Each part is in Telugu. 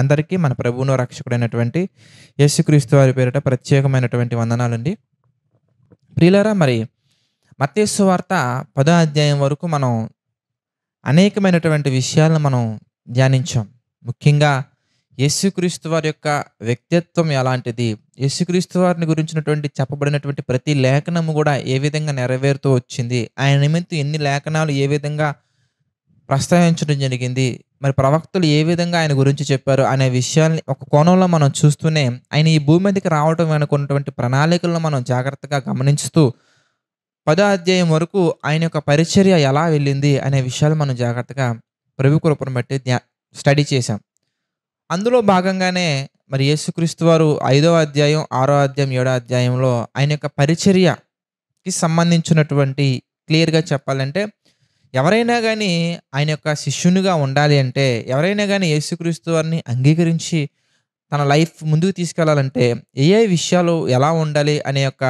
అందరికీ మన ప్రభువును రక్షకుడైనటువంటి యేసుక్రీస్తు వారి పేరిట ప్రత్యేకమైనటువంటి వందనాలండి ప్రియులరా మరి మత్స్సు వార్త పదో అధ్యాయం వరకు మనం అనేకమైనటువంటి విషయాలను మనం ధ్యానించాం ముఖ్యంగా యేసుక్రీస్తు వారి యొక్క వ్యక్తిత్వం ఎలాంటిది యేసుక్రీస్తు వారిని గురించినటువంటి చెప్పబడినటువంటి ప్రతి లేఖనము కూడా ఏ విధంగా నెరవేరుతూ వచ్చింది ఆయన నిమిత్తం ఎన్ని లేఖనాలు ఏ విధంగా ప్రస్తావించడం జరిగింది మరి ప్రవక్తలు ఏ విధంగా ఆయన గురించి చెప్పారు అనే విషయాల్ని ఒక కోణంలో మనం చూస్తూనే ఆయన ఈ భూమి మీదకి రావడం అనుకున్నటువంటి ప్రణాళికలను మనం జాగ్రత్తగా గమనించుతూ పదో అధ్యాయం వరకు ఆయన యొక్క పరిచర్య ఎలా వెళ్ళింది అనే విషయాలు మనం జాగ్రత్తగా ప్రభు కృపను బట్టి స్టడీ చేశాం అందులో భాగంగానే మరి యేసుక్రీస్తు వారు ఐదో అధ్యాయం ఆరో అధ్యాయం ఏడో అధ్యాయంలో ఆయన యొక్క పరిచర్యకి సంబంధించినటువంటి క్లియర్గా చెప్పాలంటే ఎవరైనా కానీ ఆయన యొక్క శిష్యునిగా ఉండాలి అంటే ఎవరైనా కానీ యేసుక్రీస్తు వారిని అంగీకరించి తన లైఫ్ ముందుకు తీసుకెళ్లాలంటే ఏ ఏ విషయాలు ఎలా ఉండాలి అనే యొక్క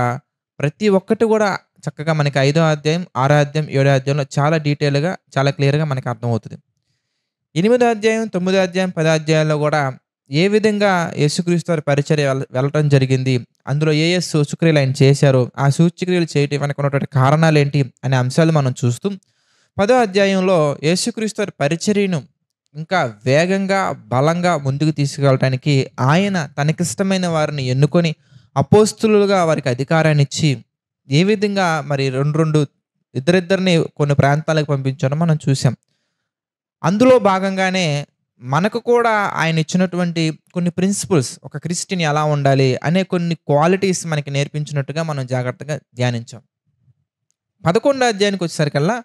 ప్రతి ఒక్కటి కూడా చక్కగా మనకి ఐదో అధ్యాయం ఆరో అధ్యాయం ఏడో అధ్యాయంలో చాలా డీటెయిల్గా చాలా క్లియర్గా మనకు అర్థమవుతుంది ఎనిమిదో అధ్యాయం తొమ్మిదో అధ్యాయం పదో అధ్యాయంలో కూడా ఏ విధంగా యేసుక్రీస్తు వారి పరిచర్య వెళ్ళటం జరిగింది అందులో ఏ ఏ సూచక్రియలు ఆయన చేశారు ఆ సూచక్రియలు చేయటం వెనక ఉన్నటువంటి కారణాలు ఏంటి అనే అంశాలు మనం చూస్తూ పదో అధ్యాయంలో యేసుక్రీస్తు వారి పరిచర్యను ఇంకా వేగంగా బలంగా ముందుకు తీసుకెళ్ళటానికి ఆయన తనకిష్టమైన వారిని ఎన్నుకొని అపోస్తులుగా వారికి అధికారాన్ని ఇచ్చి ఏ విధంగా మరి రెండు రెండు ఇద్దరిద్దరిని కొన్ని ప్రాంతాలకు పంపించడం మనం చూసాం అందులో భాగంగానే మనకు కూడా ఆయన ఇచ్చినటువంటి కొన్ని ప్రిన్సిపల్స్ ఒక క్రిస్టియన్ ఎలా ఉండాలి అనే కొన్ని క్వాలిటీస్ మనకి నేర్పించినట్టుగా మనం జాగ్రత్తగా ధ్యానించాం పదకొండో అధ్యాయానికి వచ్చేసరికల్లా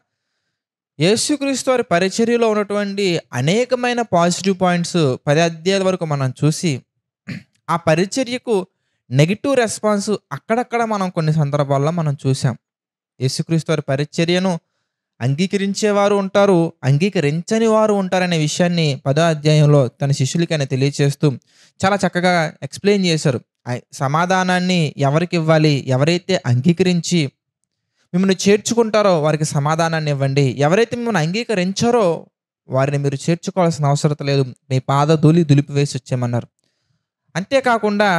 యేసుక్రీస్తు వారి పరిచర్యలో ఉన్నటువంటి అనేకమైన పాజిటివ్ పాయింట్స్ పది అధ్యాయుల వరకు మనం చూసి ఆ పరిచర్యకు నెగిటివ్ రెస్పాన్స్ అక్కడక్కడ మనం కొన్ని సందర్భాల్లో మనం చూసాం యేసుక్రీస్తు వారి పరిచర్యను అంగీకరించేవారు ఉంటారు అంగీకరించని వారు ఉంటారనే విషయాన్ని పదో అధ్యాయంలో తన శిష్యులకి ఆయన తెలియచేస్తూ చాలా చక్కగా ఎక్స్ప్లెయిన్ చేశారు సమాధానాన్ని ఎవరికి ఇవ్వాలి ఎవరైతే అంగీకరించి మిమ్మల్ని చేర్చుకుంటారో వారికి సమాధానాన్ని ఇవ్వండి ఎవరైతే మిమ్మల్ని అంగీకరించారో వారిని మీరు చేర్చుకోవాల్సిన అవసరం లేదు మీ పాద ధూళి దులిపివేసి వచ్చేయమన్నారు అంతేకాకుండా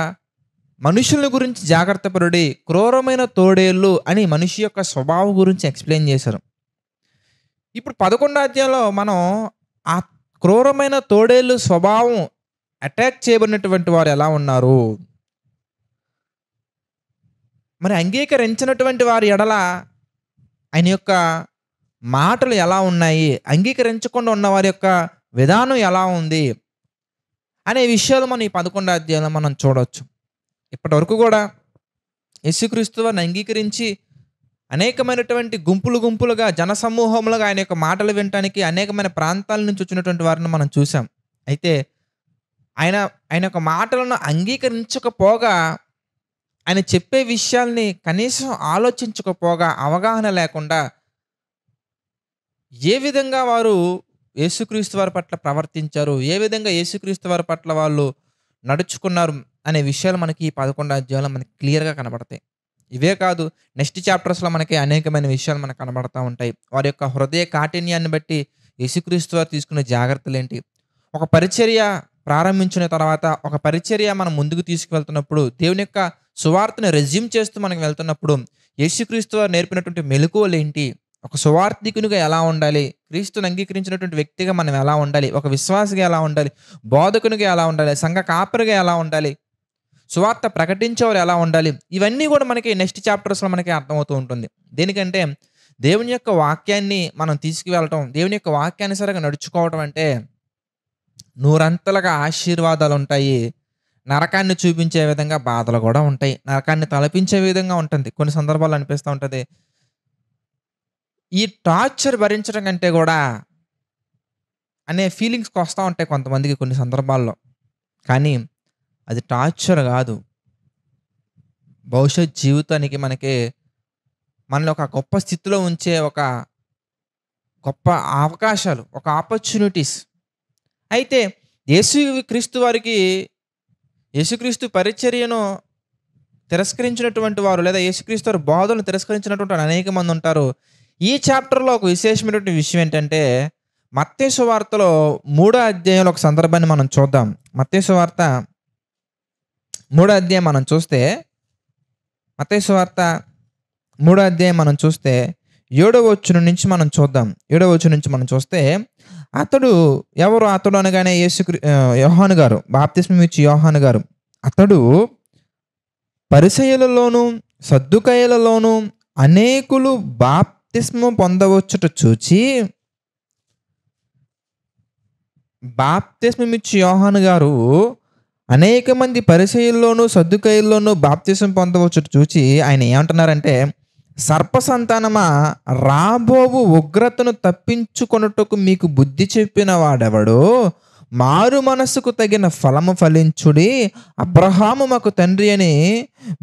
మనుషుల గురించి జాగ్రత్త పరుడి క్రూరమైన తోడేళ్ళు అని మనిషి యొక్క స్వభావం గురించి ఎక్స్ప్లెయిన్ చేశారు ఇప్పుడు పదకొండో అధ్యాయంలో మనం ఆ క్రూరమైన తోడేళ్ళు స్వభావం అటాక్ చేయబడినటువంటి వారు ఎలా ఉన్నారు మరి అంగీకరించినటువంటి వారి ఎడల ఆయన యొక్క మాటలు ఎలా ఉన్నాయి అంగీకరించకుండా ఉన్న వారి యొక్క విధానం ఎలా ఉంది అనే విషయాలు మనం ఈ పదకొండు అధ్యాయంలో మనం చూడవచ్చు ఇప్పటివరకు కూడా యశుక్రీస్తు వారిని అంగీకరించి అనేకమైనటువంటి గుంపులు గుంపులుగా జన సమూహములుగా ఆయన యొక్క మాటలు వినటానికి అనేకమైన ప్రాంతాల నుంచి వచ్చినటువంటి వారిని మనం చూసాం అయితే ఆయన ఆయన యొక్క మాటలను అంగీకరించకపోగా ఆయన చెప్పే విషయాల్ని కనీసం ఆలోచించకపోగా అవగాహన లేకుండా ఏ విధంగా వారు యేసుక్రీస్తు వారి పట్ల ప్రవర్తించారు ఏ విధంగా యేసుక్రీస్తు వారి పట్ల వాళ్ళు నడుచుకున్నారు అనే విషయాలు మనకి ఈ పదకొండు అధ్యాయంలో మనకి క్లియర్గా కనబడతాయి ఇవే కాదు నెక్స్ట్ చాప్టర్స్లో మనకి అనేకమైన విషయాలు మనకు కనబడతా ఉంటాయి వారి యొక్క హృదయ కాఠిన్యాన్ని బట్టి యేసుక్రీస్తు వారు తీసుకునే జాగ్రత్తలు ఏంటి ఒక పరిచర్య ప్రారంభించిన తర్వాత ఒక పరిచర్య మనం ముందుకు తీసుకువెళ్తున్నప్పుడు దేవుని యొక్క సువార్తను రెజ్యూమ్ చేస్తూ మనకు వెళ్తున్నప్పుడు యేసుక్రీస్తు వారు నేర్పినటువంటి మెలకువలు ఏంటి ఒక సువార్థికునిగా ఎలా ఉండాలి క్రీస్తుని అంగీకరించినటువంటి వ్యక్తిగా మనం ఎలా ఉండాలి ఒక విశ్వాసగా ఎలా ఉండాలి బోధకునిగా ఎలా ఉండాలి సంఘ కాపరిగా ఎలా ఉండాలి సువార్త ప్రకటించేవారు ఎలా ఉండాలి ఇవన్నీ కూడా మనకి నెక్స్ట్ చాప్టర్స్లో మనకి అర్థమవుతూ ఉంటుంది దేనికంటే దేవుని యొక్క వాక్యాన్ని మనం తీసుకువెళ్ళటం దేవుని యొక్క వాక్యానుసారంగా నడుచుకోవటం అంటే నూరంతలుగా ఆశీర్వాదాలు ఉంటాయి నరకాన్ని చూపించే విధంగా బాధలు కూడా ఉంటాయి నరకాన్ని తలపించే విధంగా ఉంటుంది కొన్ని సందర్భాలు అనిపిస్తూ ఉంటుంది ఈ టార్చర్ భరించడం కంటే కూడా అనే ఫీలింగ్స్కి వస్తూ ఉంటాయి కొంతమందికి కొన్ని సందర్భాల్లో కానీ అది టార్చర్ కాదు భవిష్యత్ జీవితానికి మనకి మనలో ఒక గొప్ప స్థితిలో ఉంచే ఒక గొప్ప అవకాశాలు ఒక ఆపర్చునిటీస్ అయితే యేసు క్రీస్తు వారికి యేసుక్రీస్తు పరిచర్యను తిరస్కరించినటువంటి వారు లేదా యేసుక్రీస్తు వారి బోధనలు తిరస్కరించినటువంటి అనేక మంది ఉంటారు ఈ చాప్టర్లో ఒక విశేషమైనటువంటి విషయం ఏంటంటే మత్తేసు వార్తలో మూడో అధ్యాయంలో ఒక సందర్భాన్ని మనం చూద్దాం మత్తేసు వార్త మూడో అధ్యాయం మనం చూస్తే మత్తేసు వార్త మూడో అధ్యాయం మనం చూస్తే ఏడవ వచ్చిన నుంచి మనం చూద్దాం ఏడవ వచ్చిన నుంచి మనం చూస్తే అతడు ఎవరు అతడు అనగానే యేసు యోహాను గారు బాప్తిస్మం ఇచ్చి యోహాను గారు అతడు పరిసయలలోనూ సర్దుకయలలోనూ అనేకులు బాప్తిస్మం పొందవచ్చుట చూచి బాప్తిస్మం ఇచ్చి యోహాను గారు అనేక మంది పరిచయంలోనూ సర్దుకయల్లోనూ బాప్తిసం పొందవచ్చు చూచి ఆయన ఏమంటున్నారంటే సర్పసంతానమా రాబోవు ఉగ్రతను తప్పించుకొనుటకు మీకు బుద్ధి చెప్పిన వాడెవడో మారు మనసుకు తగిన ఫలము ఫలించుడి అబ్రహాము మాకు తండ్రి అని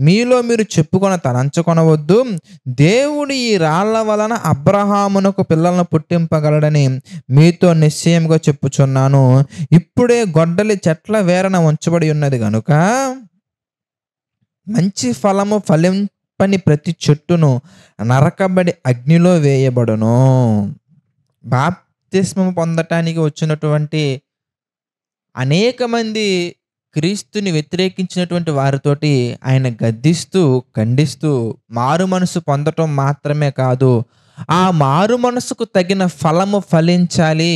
మీలో మీరు చెప్పుకొని తలంచుకొనవద్దు దేవుడు ఈ రాళ్ల వలన అబ్రహామునకు పిల్లలను పుట్టింపగలడని మీతో నిశ్చయంగా చెప్పుచున్నాను ఇప్పుడే గొడ్డలి చెట్ల వేరన ఉంచబడి ఉన్నది కనుక మంచి ఫలము ఫలిం విప్పని ప్రతి చెట్టును నరకబడి అగ్నిలో వేయబడును బాప్తిస్మం పొందటానికి వచ్చినటువంటి అనేక మంది క్రీస్తుని వ్యతిరేకించినటువంటి వారితోటి ఆయన గద్దిస్తూ ఖండిస్తూ మారు మనసు పొందటం మాత్రమే కాదు ఆ మారు మనసుకు తగిన ఫలము ఫలించాలి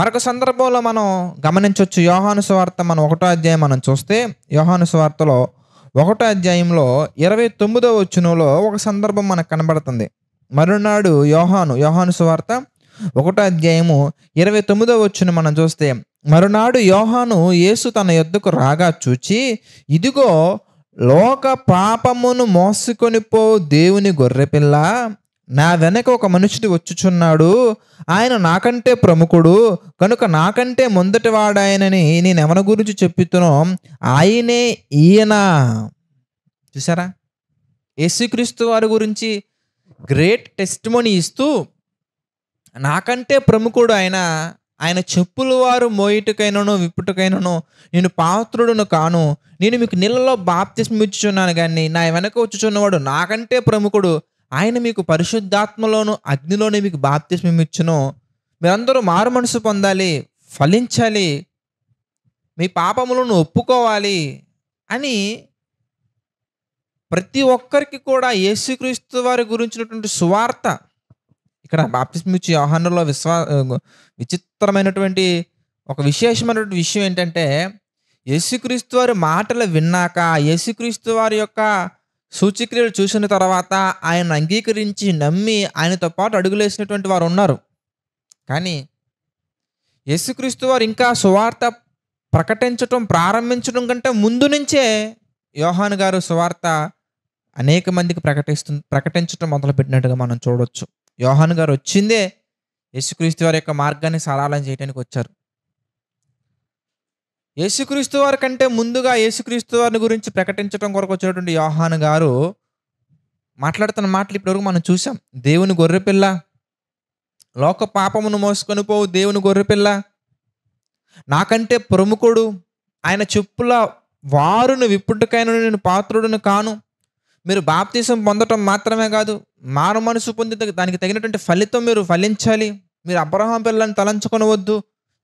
మరొక సందర్భంలో మనం గమనించవచ్చు యోహాను స్వార్థ మనం ఒకటో అధ్యాయం మనం చూస్తే యోహాను స్వార్థలో ఒకటో అధ్యాయంలో ఇరవై తొమ్మిదో వచ్చునంలో ఒక సందర్భం మనకు కనబడుతుంది మరునాడు యోహాను యోహాను సువార్త ఒకటో అధ్యాయము ఇరవై తొమ్మిదో వచ్చును మనం చూస్తే మరునాడు యోహాను యేసు తన యొద్దకు రాగా చూచి ఇదిగో లోక పాపమును మోసుకొని పో దేవుని గొర్రెపిల్ల నా వెనక ఒక మనుషుడు వచ్చుచున్నాడు ఆయన నాకంటే ప్రముఖుడు కనుక నాకంటే వాడాయనని నేను ఎవరి గురించి చెప్పుతున్నా ఆయనే ఈయన చూసారా యేసుక్రీస్తు వారి గురించి గ్రేట్ టెస్టిమోని ఇస్తూ నాకంటే ప్రముఖుడు ఆయన ఆయన చెప్పులు వారు మోయిటికైనను విప్పుటకైనను నేను పాత్రుడును కాను నేను మీకు నీళ్ళలో బాప్తిస్మిచ్చుచున్నాను కానీ నా వెనక వచ్చుచున్నవాడు నాకంటే ప్రముఖుడు ఆయన మీకు పరిశుద్ధాత్మలోను అగ్నిలోనే మీకు బాప్తిస్మం ఇచ్చును మీరందరూ మారు మనసు పొందాలి ఫలించాలి మీ పాపములను ఒప్పుకోవాలి అని ప్రతి ఒక్కరికి కూడా యేసుక్రీస్తు వారి గురించినటువంటి సువార్త ఇక్కడ బాప్తిస్మ ఇచ్చి యోహానులో విశ్వా విచిత్రమైనటువంటి ఒక విశేషమైనటువంటి విషయం ఏంటంటే యేసుక్రీస్తు వారి మాటలు విన్నాక యేసుక్రీస్తు వారి యొక్క సూచిక్రియలు చూసిన తర్వాత ఆయన అంగీకరించి నమ్మి ఆయనతో పాటు అడుగులేసినటువంటి వారు ఉన్నారు కానీ యేసుక్రీస్తు వారు ఇంకా సువార్త ప్రకటించటం ప్రారంభించడం కంటే ముందు నుంచే యోహాన్ గారు సువార్త అనేక మందికి ప్రకటిస్తు ప్రకటించడం మొదలుపెట్టినట్టుగా మనం చూడవచ్చు యోహాన్ గారు వచ్చిందే యేసుక్రీస్తు వారి యొక్క మార్గాన్ని సరళం చేయడానికి వచ్చారు యేసుక్రీస్తు వారి కంటే ముందుగా యేసుక్రీస్తు వారిని గురించి ప్రకటించడం కొరకు వచ్చినటువంటి యోహాన్ గారు మాట్లాడుతున్న మాటలు ఇప్పటివరకు మనం చూసాం దేవుని గొర్రెపిల్ల లోక పాపమును మోసుకొని పోవు దేవుని గొర్రెపిల్ల నాకంటే ప్రముఖుడు ఆయన చెప్పుల వారును విప్పుటికైన నేను పాత్రుడును కాను మీరు బాప్తీసం పొందటం మాత్రమే కాదు మారు మనసు పొందితే దానికి తగినటువంటి ఫలితం మీరు ఫలించాలి మీరు అబ్రహాం పిల్లని తలంచుకొనవద్దు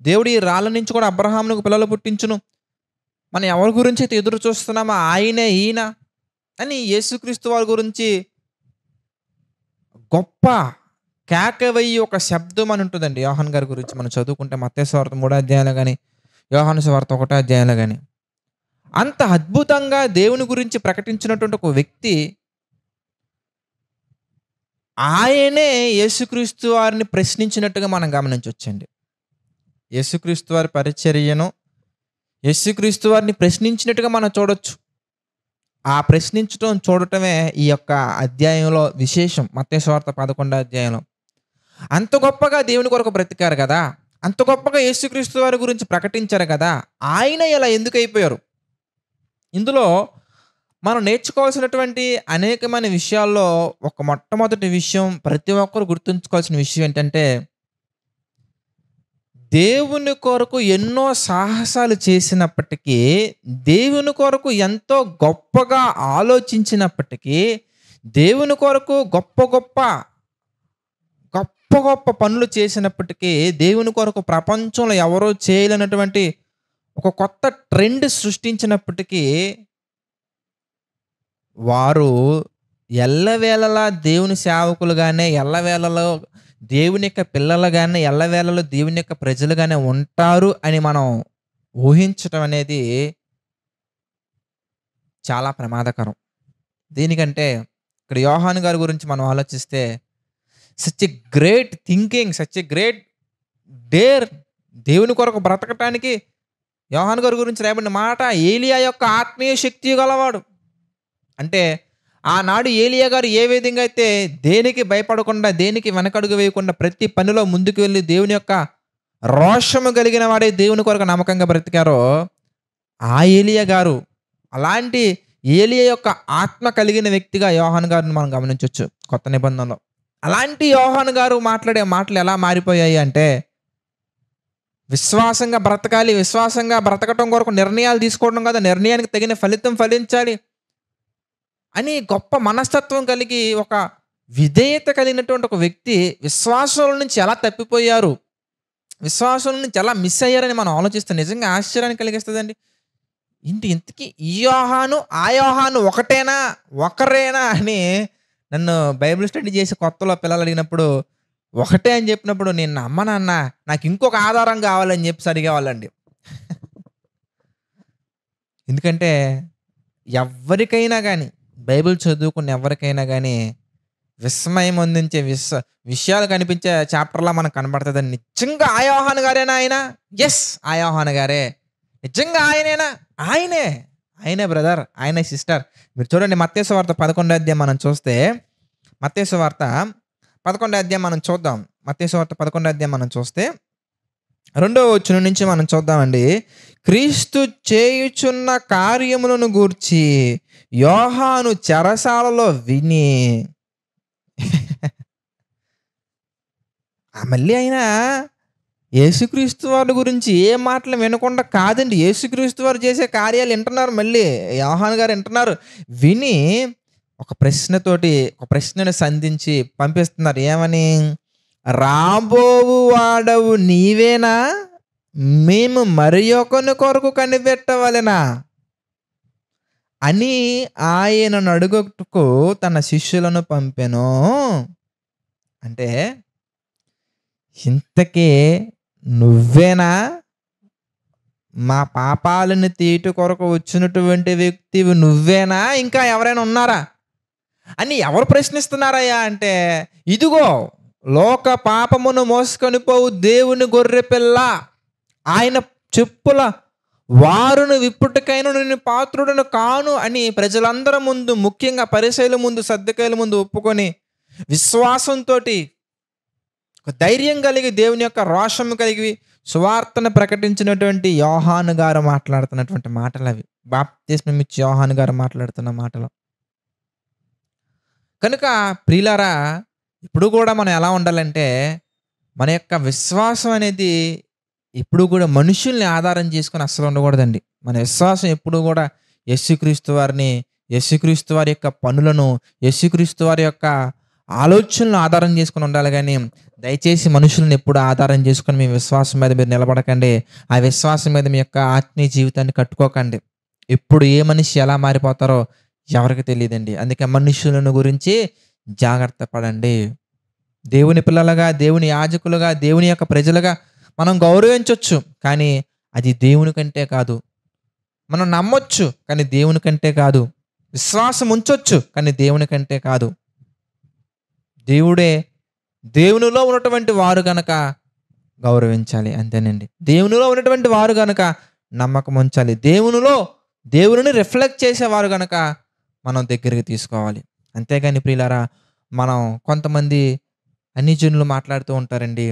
దేవుడు ఈ రాళ్ళ నుంచి కూడా అబ్రహాంకు పిల్లలు పుట్టించును మనం ఎవరి గురించి అయితే ఎదురు చూస్తున్నామా ఆయనే ఈయన అని యేసుక్రీస్తు వారి గురించి గొప్ప కేకవయ్యి ఒక శబ్దం అని ఉంటుందండి యోహన్ గారి గురించి మనం చదువుకుంటే స్వార్థ మూడో అధ్యాయంలో కానీ యోహన్ స్వార్థ ఒకటో అధ్యాయంలో కానీ అంత అద్భుతంగా దేవుని గురించి ప్రకటించినటువంటి ఒక వ్యక్తి ఆయనే యేసుక్రీస్తు వారిని ప్రశ్నించినట్టుగా మనం గమనించవచ్చండి యేసుక్రీస్తు వారి పరిచర్యను యేసుక్రీస్తు వారిని ప్రశ్నించినట్టుగా మనం చూడొచ్చు ఆ ప్రశ్నించడం చూడటమే ఈ యొక్క అధ్యాయంలో విశేషం మత్స్వార్త పదకొండో అధ్యాయంలో అంత గొప్పగా దేవుని కొరకు బ్రతికారు కదా అంత గొప్పగా యేసుక్రీస్తు వారి గురించి ప్రకటించారు కదా ఆయన ఇలా ఎందుకు అయిపోయారు ఇందులో మనం నేర్చుకోవాల్సినటువంటి అనేకమైన విషయాల్లో ఒక మొట్టమొదటి విషయం ప్రతి ఒక్కరు గుర్తుంచుకోవాల్సిన విషయం ఏంటంటే దేవుని కొరకు ఎన్నో సాహసాలు చేసినప్పటికీ దేవుని కొరకు ఎంతో గొప్పగా ఆలోచించినప్పటికీ దేవుని కొరకు గొప్ప గొప్ప గొప్ప గొప్ప పనులు చేసినప్పటికీ దేవుని కొరకు ప్రపంచంలో ఎవరో చేయలేనటువంటి ఒక కొత్త ట్రెండ్ సృష్టించినప్పటికీ వారు ఎల్లవేళలా దేవుని సేవకులుగానే ఎల్లవేళలో దేవుని యొక్క పిల్లలుగానే ఎల్లవేళలో దేవుని యొక్క ప్రజలుగానే ఉంటారు అని మనం ఊహించటం అనేది చాలా ప్రమాదకరం దీనికంటే ఇక్కడ యోహాన్ గారి గురించి మనం ఆలోచిస్తే such a great thinking such a great dare దేవుని కొరకు బ్రతకటానికి యోహాన్ గారి గురించి రేపటి మాట ఏలియా యొక్క ఆత్మీయ శక్తి గలవాడు అంటే ఆనాడు ఏలియా గారు ఏ విధంగా అయితే దేనికి భయపడకుండా దేనికి వెనకడుగు వేయకుండా ప్రతి పనిలో ముందుకు వెళ్ళి దేవుని యొక్క రోషము కలిగిన వాడే దేవుని కొరకు నమ్మకంగా బ్రతికారో ఆ ఏలియా గారు అలాంటి ఏలియా యొక్క ఆత్మ కలిగిన వ్యక్తిగా యోహాన్ గారిని మనం గమనించవచ్చు కొత్త నిబంధనలో అలాంటి యోహాన్ గారు మాట్లాడే మాటలు ఎలా మారిపోయాయి అంటే విశ్వాసంగా బ్రతకాలి విశ్వాసంగా బ్రతకటం కొరకు నిర్ణయాలు తీసుకోవడం కదా నిర్ణయానికి తగిన ఫలితం ఫలించాలి అని గొప్ప మనస్తత్వం కలిగి ఒక విధేయత కలిగినటువంటి ఒక వ్యక్తి విశ్వాసుల నుంచి ఎలా తప్పిపోయారు విశ్వాసుల నుంచి ఎలా మిస్ అయ్యారని మనం ఆలోచిస్తే నిజంగా ఆశ్చర్యాన్ని కలిగిస్తుందండి ఇంటి ఇంతకీ ఈ యోహాను ఆ యోహాను ఒకటేనా ఒకరేనా అని నన్ను బైబిల్ స్టడీ చేసి కొత్తలో పిల్లలు అడిగినప్పుడు ఒకటే అని చెప్పినప్పుడు నేను నమ్మనాన్న నాకు ఇంకొక ఆధారం కావాలని చెప్పి అడిగేవాళ్ళండి ఎందుకంటే ఎవరికైనా కానీ బైబిల్ చదువుకున్న ఎవరికైనా కానీ విస్మయం అందించే విశ్వ విషయాలు కనిపించే చాప్టర్లా మనకు కనబడుతుంది నిజంగా ఆయోహాన్ గారేనా ఆయన ఎస్ ఆయోహాన్ గారే నిజంగా ఆయనేనా ఆయనే ఆయనే బ్రదర్ ఆయనే సిస్టర్ మీరు చూడండి మత్స్య వార్త పదకొండో అధ్యాయం మనం చూస్తే మత్స్య వార్త పదకొండో అధ్యాయం మనం చూద్దాం మత్స్య వార్త పదకొండో అధ్యాయం మనం చూస్తే రెండో వచ్చిన నుంచి మనం చూద్దామండి క్రీస్తు చేయుచున్న కార్యములను గూర్చి యోహాను చెరసాలలో విని మళ్ళీ అయినా యేసుక్రీస్తు వారి గురించి ఏ మాటలు వినకుండా కాదండి యేసుక్రీస్తు వారు చేసే కార్యాలు వింటున్నారు మళ్ళీ యోహాన్ గారు వింటున్నారు విని ఒక ప్రశ్నతోటి ఒక ప్రశ్నను సంధించి పంపిస్తున్నారు ఏమని రాబోవు వాడవు నీవేనా మేము మరి ఒకని కొరకు కనిపెట్టవలెనా అని ఆయనను నడుగుకు తన శిష్యులను పంపెను అంటే ఇంతకీ నువ్వేనా మా పాపాలను తీటు కొరకు వచ్చినటువంటి వ్యక్తి నువ్వేనా ఇంకా ఎవరైనా ఉన్నారా అని ఎవరు ప్రశ్నిస్తున్నారయ్యా అంటే ఇదిగో లోక పాపమును మోసుకొని పోవు దేవుని గొర్రె పిల్ల ఆయన చెప్పుల వారును విప్పుటకైన నేను పాత్రుడను కాను అని ప్రజలందరి ముందు ముఖ్యంగా పరిశైల ముందు సర్దికాయల ముందు ఒప్పుకొని విశ్వాసంతో ధైర్యం కలిగి దేవుని యొక్క రోషం కలిగి సువార్తను ప్రకటించినటువంటి యోహాను గారు మాట్లాడుతున్నటువంటి మాటలు అవి బాప్తిస్మం యోహాను గారు మాట్లాడుతున్న మాటలు కనుక ప్రియులారా ఇప్పుడు కూడా మనం ఎలా ఉండాలంటే మన యొక్క విశ్వాసం అనేది ఎప్పుడు కూడా మనుషుల్ని ఆధారం చేసుకుని అస్సలు ఉండకూడదండి మన విశ్వాసం ఎప్పుడు కూడా యశుక్రీస్తు వారిని యశుక్రీస్తు వారి యొక్క పనులను యశుక్రీస్తు వారి యొక్క ఆలోచనలు ఆధారం చేసుకుని ఉండాలి కానీ దయచేసి మనుషులను ఎప్పుడు ఆధారం చేసుకుని మీ విశ్వాసం మీద మీరు నిలబడకండి ఆ విశ్వాసం మీద మీ యొక్క ఆత్మీయ జీవితాన్ని కట్టుకోకండి ఎప్పుడు ఏ మనిషి ఎలా మారిపోతారో ఎవరికి తెలియదండి అందుకే మనుషులను గురించి జాగ్రత్త పడండి దేవుని పిల్లలుగా దేవుని యాజకులుగా దేవుని యొక్క ప్రజలుగా మనం గౌరవించవచ్చు కానీ అది దేవుని కంటే కాదు మనం నమ్మొచ్చు కానీ దేవుని కంటే కాదు విశ్వాసం ఉంచొచ్చు కానీ దేవుని కంటే కాదు దేవుడే దేవునిలో ఉన్నటువంటి వారు గనక గౌరవించాలి అంతేనండి దేవునిలో ఉన్నటువంటి వారు గనక నమ్మకం ఉంచాలి దేవునిలో దేవుని రిఫ్లెక్ట్ చేసేవారు గనక మనం దగ్గరికి తీసుకోవాలి అంతేగాని ప్రియులారా మనం కొంతమంది అన్ని జనులు మాట్లాడుతూ ఉంటారండి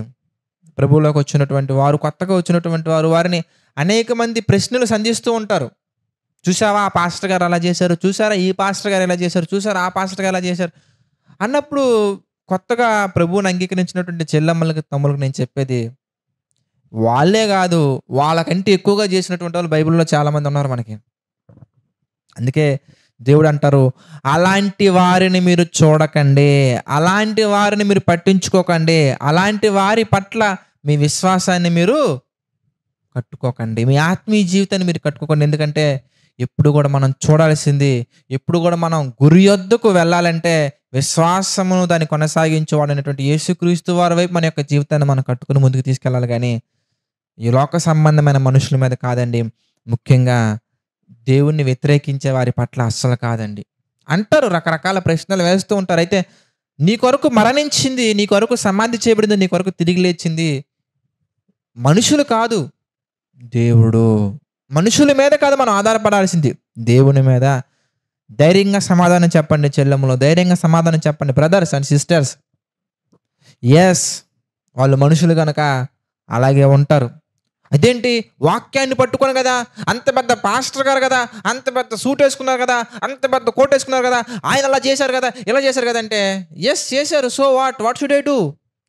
ప్రభువులోకి వచ్చినటువంటి వారు కొత్తగా వచ్చినటువంటి వారు వారిని అనేక మంది ప్రశ్నలు సంధిస్తూ ఉంటారు చూసావా ఆ పాస్టర్ గారు అలా చేశారు చూసారా ఈ పాస్టర్ గారు ఎలా చేశారు చూసారా ఆ పాస్టర్ గారు ఎలా చేశారు అన్నప్పుడు కొత్తగా ప్రభువుని అంగీకరించినటువంటి చెల్లమ్మలకి తమ్ములకు నేను చెప్పేది వాళ్ళే కాదు వాళ్ళకంటే ఎక్కువగా చేసినటువంటి వాళ్ళు బైబిల్లో చాలామంది ఉన్నారు మనకి అందుకే దేవుడు అంటారు అలాంటి వారిని మీరు చూడకండి అలాంటి వారిని మీరు పట్టించుకోకండి అలాంటి వారి పట్ల మీ విశ్వాసాన్ని మీరు కట్టుకోకండి మీ ఆత్మీయ జీవితాన్ని మీరు కట్టుకోకండి ఎందుకంటే ఎప్పుడు కూడా మనం చూడాల్సింది ఎప్పుడు కూడా మనం గురి వెళ్ళాలంటే విశ్వాసమును దాన్ని కొనసాగించేవాడు అనేటువంటి యేసుక్రీస్తు వారి వైపు మన యొక్క జీవితాన్ని మనం కట్టుకుని ముందుకు తీసుకెళ్ళాలి కానీ ఈ లోక సంబంధమైన మనుషుల మీద కాదండి ముఖ్యంగా దేవుణ్ణి వ్యతిరేకించే వారి పట్ల అస్సలు కాదండి అంటారు రకరకాల ప్రశ్నలు వేస్తూ ఉంటారు అయితే నీ కొరకు మరణించింది నీ కొరకు సమాధి చేయబడింది నీ కొరకు తిరిగి లేచింది మనుషులు కాదు దేవుడు మనుషుల మీద కాదు మనం ఆధారపడాల్సింది దేవుని మీద ధైర్యంగా సమాధానం చెప్పండి చెల్లెములు ధైర్యంగా సమాధానం చెప్పండి బ్రదర్స్ అండ్ సిస్టర్స్ ఎస్ వాళ్ళు మనుషులు కనుక అలాగే ఉంటారు అదేంటి వాక్యాన్ని పట్టుకోను కదా అంత పెద్ద పాస్టర్ గారు కదా అంత పెద్ద సూట్ వేసుకున్నారు కదా అంత పెద్ద కోట్ వేసుకున్నారు కదా ఆయన అలా చేశారు కదా ఇలా చేశారు కదా అంటే ఎస్ చేశారు so what what should I do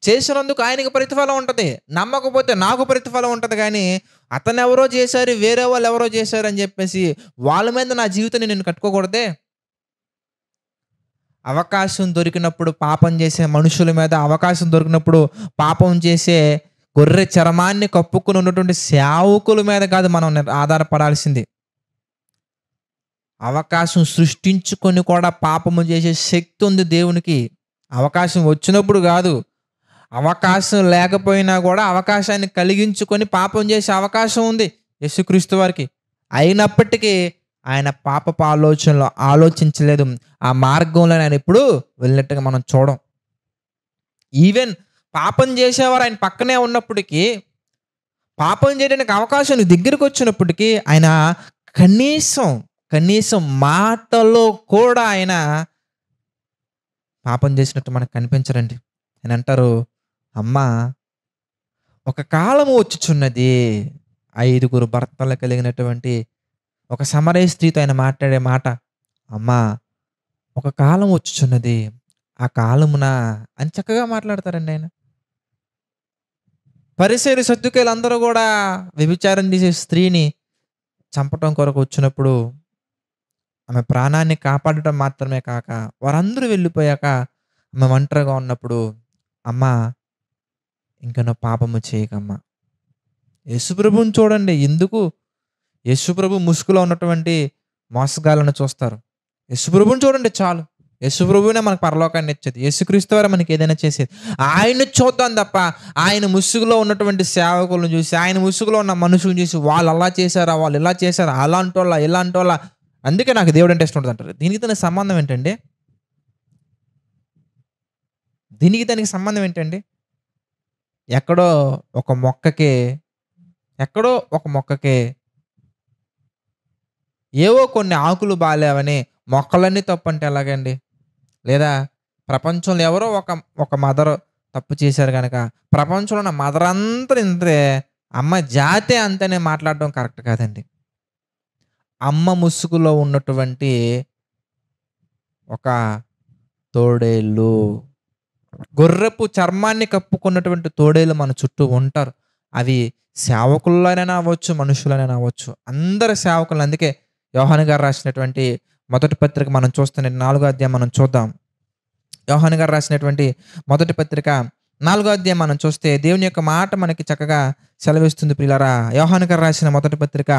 చేసినందుకు ఆయనకి ప్రతిఫలం ఉంటుంది నమ్మకపోతే నాకు ప్రతిఫలం ఉంటుంది కానీ అతను ఎవరో చేశారు వేరే వాళ్ళు ఎవరో చేశారు అని చెప్పేసి వాళ్ళ మీద నా జీవితాన్ని నేను కట్టుకోకూడదే అవకాశం దొరికినప్పుడు పాపం చేసే మనుషుల మీద అవకాశం దొరికినప్పుడు పాపం చేసే గొర్రె చర్మాన్ని కప్పుకుని ఉన్నటువంటి సేవకుల మీద కాదు మనం ఆధారపడాల్సింది అవకాశం సృష్టించుకొని కూడా పాపము చేసే శక్తి ఉంది దేవునికి అవకాశం వచ్చినప్పుడు కాదు అవకాశం లేకపోయినా కూడా అవకాశాన్ని కలిగించుకొని పాపం చేసే అవకాశం ఉంది యశుక్రీస్తు వారికి అయినప్పటికీ ఆయన పాప ఆలోచనలో ఆలోచించలేదు ఆ మార్గంలో ఆయన ఎప్పుడు వెళ్ళినట్టుగా మనం చూడం ఈవెన్ పాపం చేసేవారు ఆయన పక్కనే ఉన్నప్పటికీ పాపం చేయడానికి అవకాశం దగ్గరకు వచ్చినప్పటికీ ఆయన కనీసం కనీసం మాటలో కూడా ఆయన పాపం చేసినట్టు మనకు కనిపించరండి ఆయన అంటారు అమ్మ ఒక కాలము వచ్చుచున్నది ఐదుగురు భర్తలు కలిగినటువంటి ఒక సమరయ స్త్రీతో ఆయన మాట్లాడే మాట అమ్మ ఒక కాలం వచ్చుచున్నది ఆ కాలమున అని చక్కగా మాట్లాడతారండి ఆయన పరిసేరు అందరూ కూడా వ్యభిచారం చేసే స్త్రీని చంపటం కొరకు వచ్చినప్పుడు ఆమె ప్రాణాన్ని కాపాడటం మాత్రమే కాక వారందరూ వెళ్ళిపోయాక ఆమె ఒంటరిగా ఉన్నప్పుడు అమ్మ ఇంకనో నువ్వు పాపము చేయకమ్మా యశుప్రభుని చూడండి ఎందుకు యశుప్రభు ముసుగులో ఉన్నటువంటి మోసగాలను చూస్తారు యశుప్రభుని చూడండి చాలు యేసు ప్రభువునే మనకు పరలోకాన్ని ఇచ్చేది యేసుక్రీస్తు వారు మనకి ఏదైనా చేసేది ఆయన చూద్దాం తప్ప ఆయన ముసుగులో ఉన్నటువంటి సేవకులను చూసి ఆయన ముసుగులో ఉన్న మనుషులను చూసి వాళ్ళు అలా చేశారా వాళ్ళు ఇలా చేశారా అలాంటి వాళ్ళ ఇలాంటి వాళ్ళ అందుకే నాకు దేవుడు అంటే ఇష్టం ఉంటుంది అంటారు దీనికి తన సంబంధం ఏంటండి దీనికి దానికి సంబంధం ఏంటండి ఎక్కడో ఒక మొక్కకి ఎక్కడో ఒక మొక్కకి ఏవో కొన్ని ఆకులు బాగాలేవని మొక్కలన్నీ తప్పంటే ఎలాగండి లేదా ప్రపంచంలో ఎవరో ఒక ఒక మదర్ తప్పు చేశారు కనుక ప్రపంచంలో ఉన్న మదర్ అంతా ఇంతే అమ్మ జాతే అంతనే మాట్లాడడం కరెక్ట్ కాదండి అమ్మ ముసుగులో ఉన్నటువంటి ఒక తోడేళ్ళు గొర్రెపు చర్మాన్ని కప్పుకున్నటువంటి తోడేళ్ళు మన చుట్టూ ఉంటారు అవి సేవకుల్లోనైనా అవ్వచ్చు మనుషులనైనా అవ్వచ్చు అందరు సేవకులు అందుకే యోహన్ గారు రాసినటువంటి మొదటి పత్రిక మనం చూస్తే నాలుగో అధ్యాయం మనం చూద్దాం యోహాన్ గారు రాసినటువంటి మొదటి పత్రిక నాలుగో అధ్యాయం మనం చూస్తే దేవుని యొక్క మాట మనకి చక్కగా సెలవిస్తుంది ప్రిలారా యోహాన్ గారు రాసిన మొదటి పత్రిక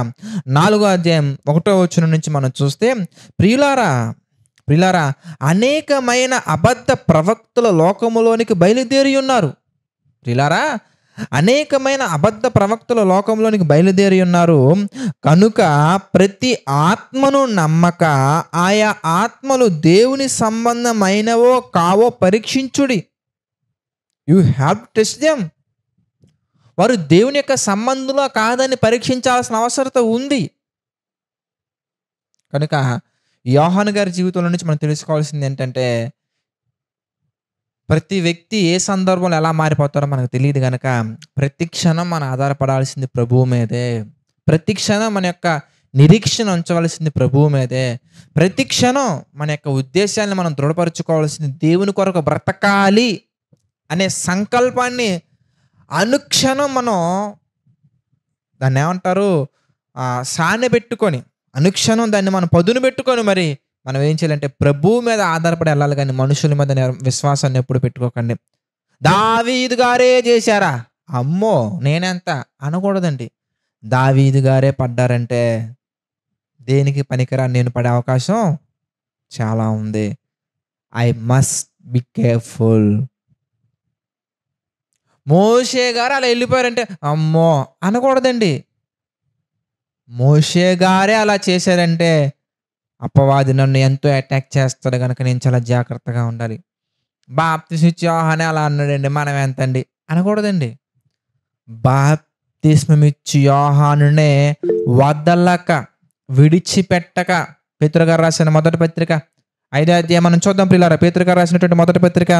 నాలుగో అధ్యాయం ఒకటో వచ్చిన నుంచి మనం చూస్తే ప్రియులారా ప్రిలారా అనేకమైన అబద్ధ ప్రవక్తుల లోకములోనికి బయలుదేరి ఉన్నారు ప్రిలారా అనేకమైన అబద్ధ ప్రవక్తలు లోకంలోనికి బయలుదేరి ఉన్నారు కనుక ప్రతి ఆత్మను నమ్మక ఆయా ఆత్మలు దేవుని సంబంధమైనవో కావో పరీక్షించుడి యు హ్యావ్ టెస్ట్ దెమ్ వారు దేవుని యొక్క సంబంధంలో కాదని పరీక్షించాల్సిన అవసరత ఉంది కనుక యోహాన్ గారి జీవితంలో నుంచి మనం తెలుసుకోవాల్సింది ఏంటంటే ప్రతి వ్యక్తి ఏ సందర్భంలో ఎలా మారిపోతారో మనకు తెలియదు కనుక ప్రతి క్షణం మనం ఆధారపడాల్సింది ప్రభువు మీదే ప్రతి క్షణం మన యొక్క నిరీక్షణ ఉంచవలసింది ప్రభువు మీదే ప్రతి క్షణం మన యొక్క ఉద్దేశాన్ని మనం దృఢపరచుకోవాల్సింది దేవుని కొరకు బ్రతకాలి అనే సంకల్పాన్ని అనుక్షణం మనం దాన్ని ఏమంటారు సాన పెట్టుకొని అనుక్షణం దాన్ని మనం పదును పెట్టుకొని మరి మనం ఏం చేయాలంటే ప్రభువు మీద ఆధారపడి వెళ్ళాలి కానీ మనుషుల మీద విశ్వాసాన్ని ఎప్పుడు పెట్టుకోకండి దావీదు గారే చేశారా అమ్మో నేనెంత అనకూడదండి దావీదు గారే పడ్డారంటే దేనికి పనికిరా నేను పడే అవకాశం చాలా ఉంది ఐ మస్ట్ బి కేర్ఫుల్ మోషే గారు అలా వెళ్ళిపోయారంటే అమ్మో అనకూడదండి మోషే గారే అలా చేశారంటే అపవాది నన్ను ఎంతో అటాక్ చేస్తాడు కనుక నేను చాలా జాగ్రత్తగా ఉండాలి బాప్తిస్మిచ్చాహని అలా అన్నాడండి మనం అండి అనకూడదండి బాప్తిస్మిచ్చి యోహానునే వద్దల్లాక విడిచిపెట్టక పితృగారు రాసిన మొదటి పత్రిక ఐదో అధ్యాయం మనం చూద్దాం పిల్లారా పేతురుగారు రాసినటువంటి మొదటి పత్రిక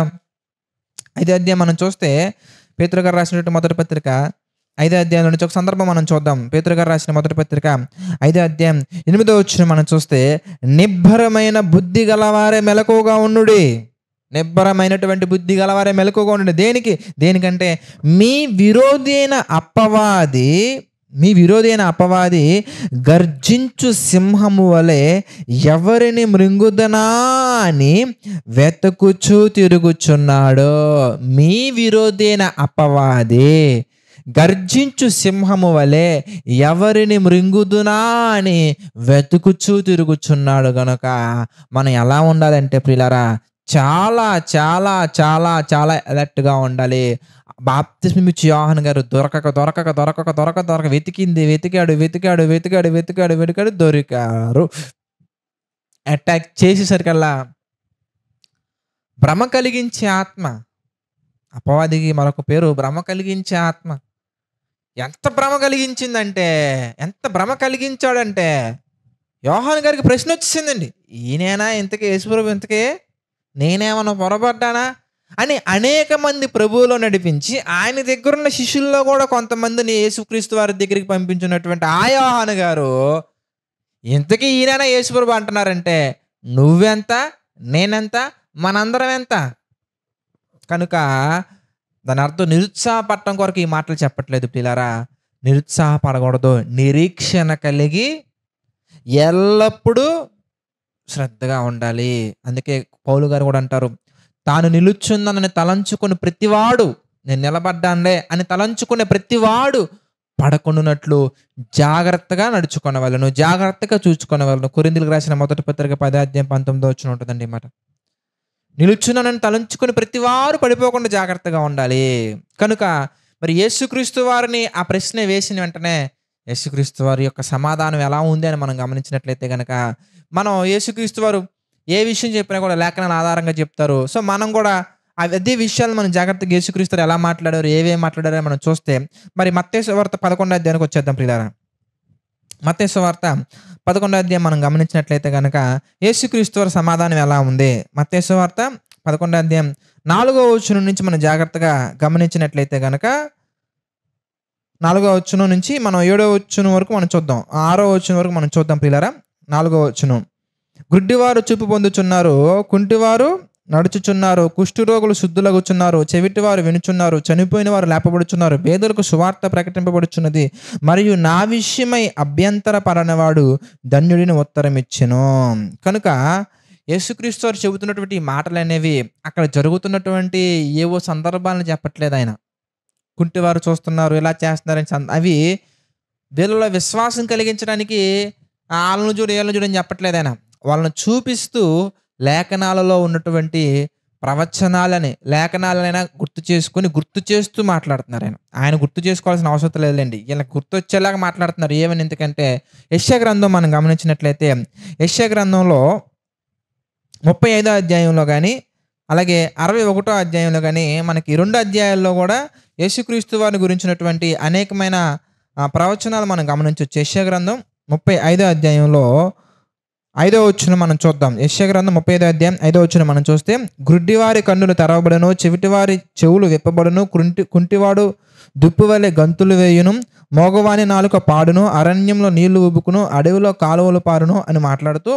ఐదో అధ్యాయం మనం చూస్తే పేతురుగారు రాసినటువంటి మొదటి పత్రిక ఐదో అధ్యాయం నుంచి ఒక సందర్భం మనం చూద్దాం పేతృగారు రాసిన మొదటి పత్రిక ఐదో అధ్యాయం ఎనిమిదో వచ్చిన మనం చూస్తే నిబ్బరమైన బుద్ధి గలవారే మెలకువగా ఉండుడి నిబ్బరమైనటువంటి బుద్ధి గలవారే మెలకువగా ఉండు దేనికి దేనికంటే మీ విరోధి అపవాది మీ విరోధి అయిన అపవాది గర్జించు సింహము వలె ఎవరిని మృంగుదనా అని వెతకుచూ తిరుగుచున్నాడు మీ విరోధి అయిన అపవాది గర్జించు సింహము వలె ఎవరిని మృంగుదునా అని వెతుకుచూ తిరుగుచున్నాడు గనుక మనం ఎలా ఉండాలంటే ప్రిలరా చాలా చాలా చాలా చాలా అలర్ట్గా ఉండాలి బాప్తిస్మిచ్చి యోహన్ గారు దొరకక దొరకక దొరకక దొరక దొరక వెతికింది వెతికాడు వెతికాడు వెతికాడు వెతికాడు వెతికాడు దొరికారు అటాక్ చేసేసరికల్లా భ్రమ కలిగించే ఆత్మ అపవాదికి మరొక పేరు భ్రమ కలిగించే ఆత్మ ఎంత భ్రమ కలిగించిందంటే ఎంత భ్రమ కలిగించాడంటే యోహాన్ గారికి ప్రశ్న వచ్చేసిందండి ఈయనైనా ఇంతకీ యేసుప్రభు ఇంతకే నేనేమన్నా పొరపడ్డానా అని అనేక మంది ప్రభువులో నడిపించి ఆయన దగ్గరున్న శిష్యుల్లో కూడా కొంతమందిని యేసుక్రీస్తు వారి దగ్గరికి పంపించినటువంటి ఆ యోహాన్ గారు ఇంతకీ ఈయనైనా యేసుప్రభు అంటున్నారంటే నువ్వెంత నేనెంత మనందరం ఎంత కనుక దాని అర్థం నిరుత్సాహపడటం కొరకు ఈ మాటలు చెప్పట్లేదు పిల్లరా నిరుత్సాహపడకూడదు నిరీక్షణ కలిగి ఎల్లప్పుడూ శ్రద్ధగా ఉండాలి అందుకే పౌలు గారు కూడా అంటారు తాను నిలుచుందని తలంచుకుని ప్రతివాడు నేను నిలబడ్డానులే అని తలంచుకునే ప్రతివాడు పడకుండానట్లు జాగ్రత్తగా వాళ్ళను జాగ్రత్తగా వాళ్ళను కొరిందులకు రాసిన మొదటి పత్రిక పదార్థం పంతొమ్మిదో వచ్చిన ఉంటుందండి మాట నిలుచున్నానని తలంచుకుని ప్రతి వారు పడిపోకుండా జాగ్రత్తగా ఉండాలి కనుక మరి యేసుక్రీస్తు వారిని ఆ ప్రశ్న వేసిన వెంటనే యేసుక్రీస్తు వారి యొక్క సమాధానం ఎలా ఉంది అని మనం గమనించినట్లయితే కనుక మనం యేసుక్రీస్తు వారు ఏ విషయం చెప్పినా కూడా లేఖన ఆధారంగా చెప్తారు సో మనం కూడా అదే విషయాలు మనం జాగ్రత్తగా యేసుక్రీస్తు ఎలా మాట్లాడారు ఏవే మాట్లాడారో మనం చూస్తే మరి మత్తేశ్వర్త పదకొండో అధ్యాయానికి వచ్చేద్దాం ప్రియారా మత్తేశ్వార్త పదకొండో అధ్యాయం మనం గమనించినట్లయితే కనుక యేసుక్రీస్తు వారి సమాధానం ఎలా ఉంది మత్తేశ్వ వార్త పదకొండో అధ్యాయం నాలుగో వచ్చును నుంచి మనం జాగ్రత్తగా గమనించినట్లయితే కనుక నాలుగో వచ్చును నుంచి మనం ఏడో వచ్చును వరకు మనం చూద్దాం ఆరో వచ్చును వరకు మనం చూద్దాం పిల్లరా నాలుగో వచ్చును గుడ్డివారు చూపు పొందుచున్నారు కుంటివారు నడుచుచున్నారు కుష్ఠురోగులు శుద్ధులగుచున్నారు చెవిటి వారు వినుచున్నారు చనిపోయిన వారు లేపబడుచున్నారు పేదలకు సువార్త ప్రకటింపబడుచున్నది మరియు నా విషయమై అభ్యంతర పడనవాడు ధన్యుడిని ఉత్తరం ఇచ్చెను కనుక యేసుక్రీస్తు వారు చెబుతున్నటువంటి మాటలు అనేవి అక్కడ జరుగుతున్నటువంటి ఏవో సందర్భాలను చెప్పట్లేదు ఆయన కుంటివారు చూస్తున్నారు ఇలా చేస్తున్నారని అవి వీళ్ళలో విశ్వాసం కలిగించడానికి వాళ్ళను చూడు వీళ్ళని చూడని చెప్పట్లేదు ఆయన వాళ్ళని చూపిస్తూ లేఖనాలలో ఉన్నటువంటి ప్రవచనాలని లేఖనాలనైనా గుర్తు చేసుకొని గుర్తు చేస్తూ మాట్లాడుతున్నారు ఆయన ఆయన గుర్తు చేసుకోవాల్సిన అవసరం లేదులేండి వీళ్ళకి గుర్తు వచ్చేలాగా మాట్లాడుతున్నారు ఏమని ఎందుకంటే యశ్య గ్రంథం మనం గమనించినట్లయితే యశ గ్రంథంలో ముప్పై ఐదో అధ్యాయంలో కానీ అలాగే అరవై ఒకటో అధ్యాయంలో కానీ మనకి రెండు అధ్యాయాల్లో కూడా యేసుక్రీస్తు వారిని గురించినటువంటి అనేకమైన ప్రవచనాలు మనం గమనించవచ్చు యశ గ్రంథం ముప్పై ఐదో అధ్యాయంలో ఐదో వచ్చిన మనం చూద్దాం యశగ్రంథం ముప్పై ఐదో అధ్యాయం ఐదో వచ్చిన మనం చూస్తే గ్రుడ్డివారి కన్నులు తెరవబడను చెవిటివారి చెవులు విప్పబడును కుంటి కుంటివాడు దుప్పు వలె గంతులు వేయును మోగవాణి నాలుక పాడును అరణ్యంలో నీళ్లు ఉబ్బుకును అడవిలో కాలువలు పారును అని మాట్లాడుతూ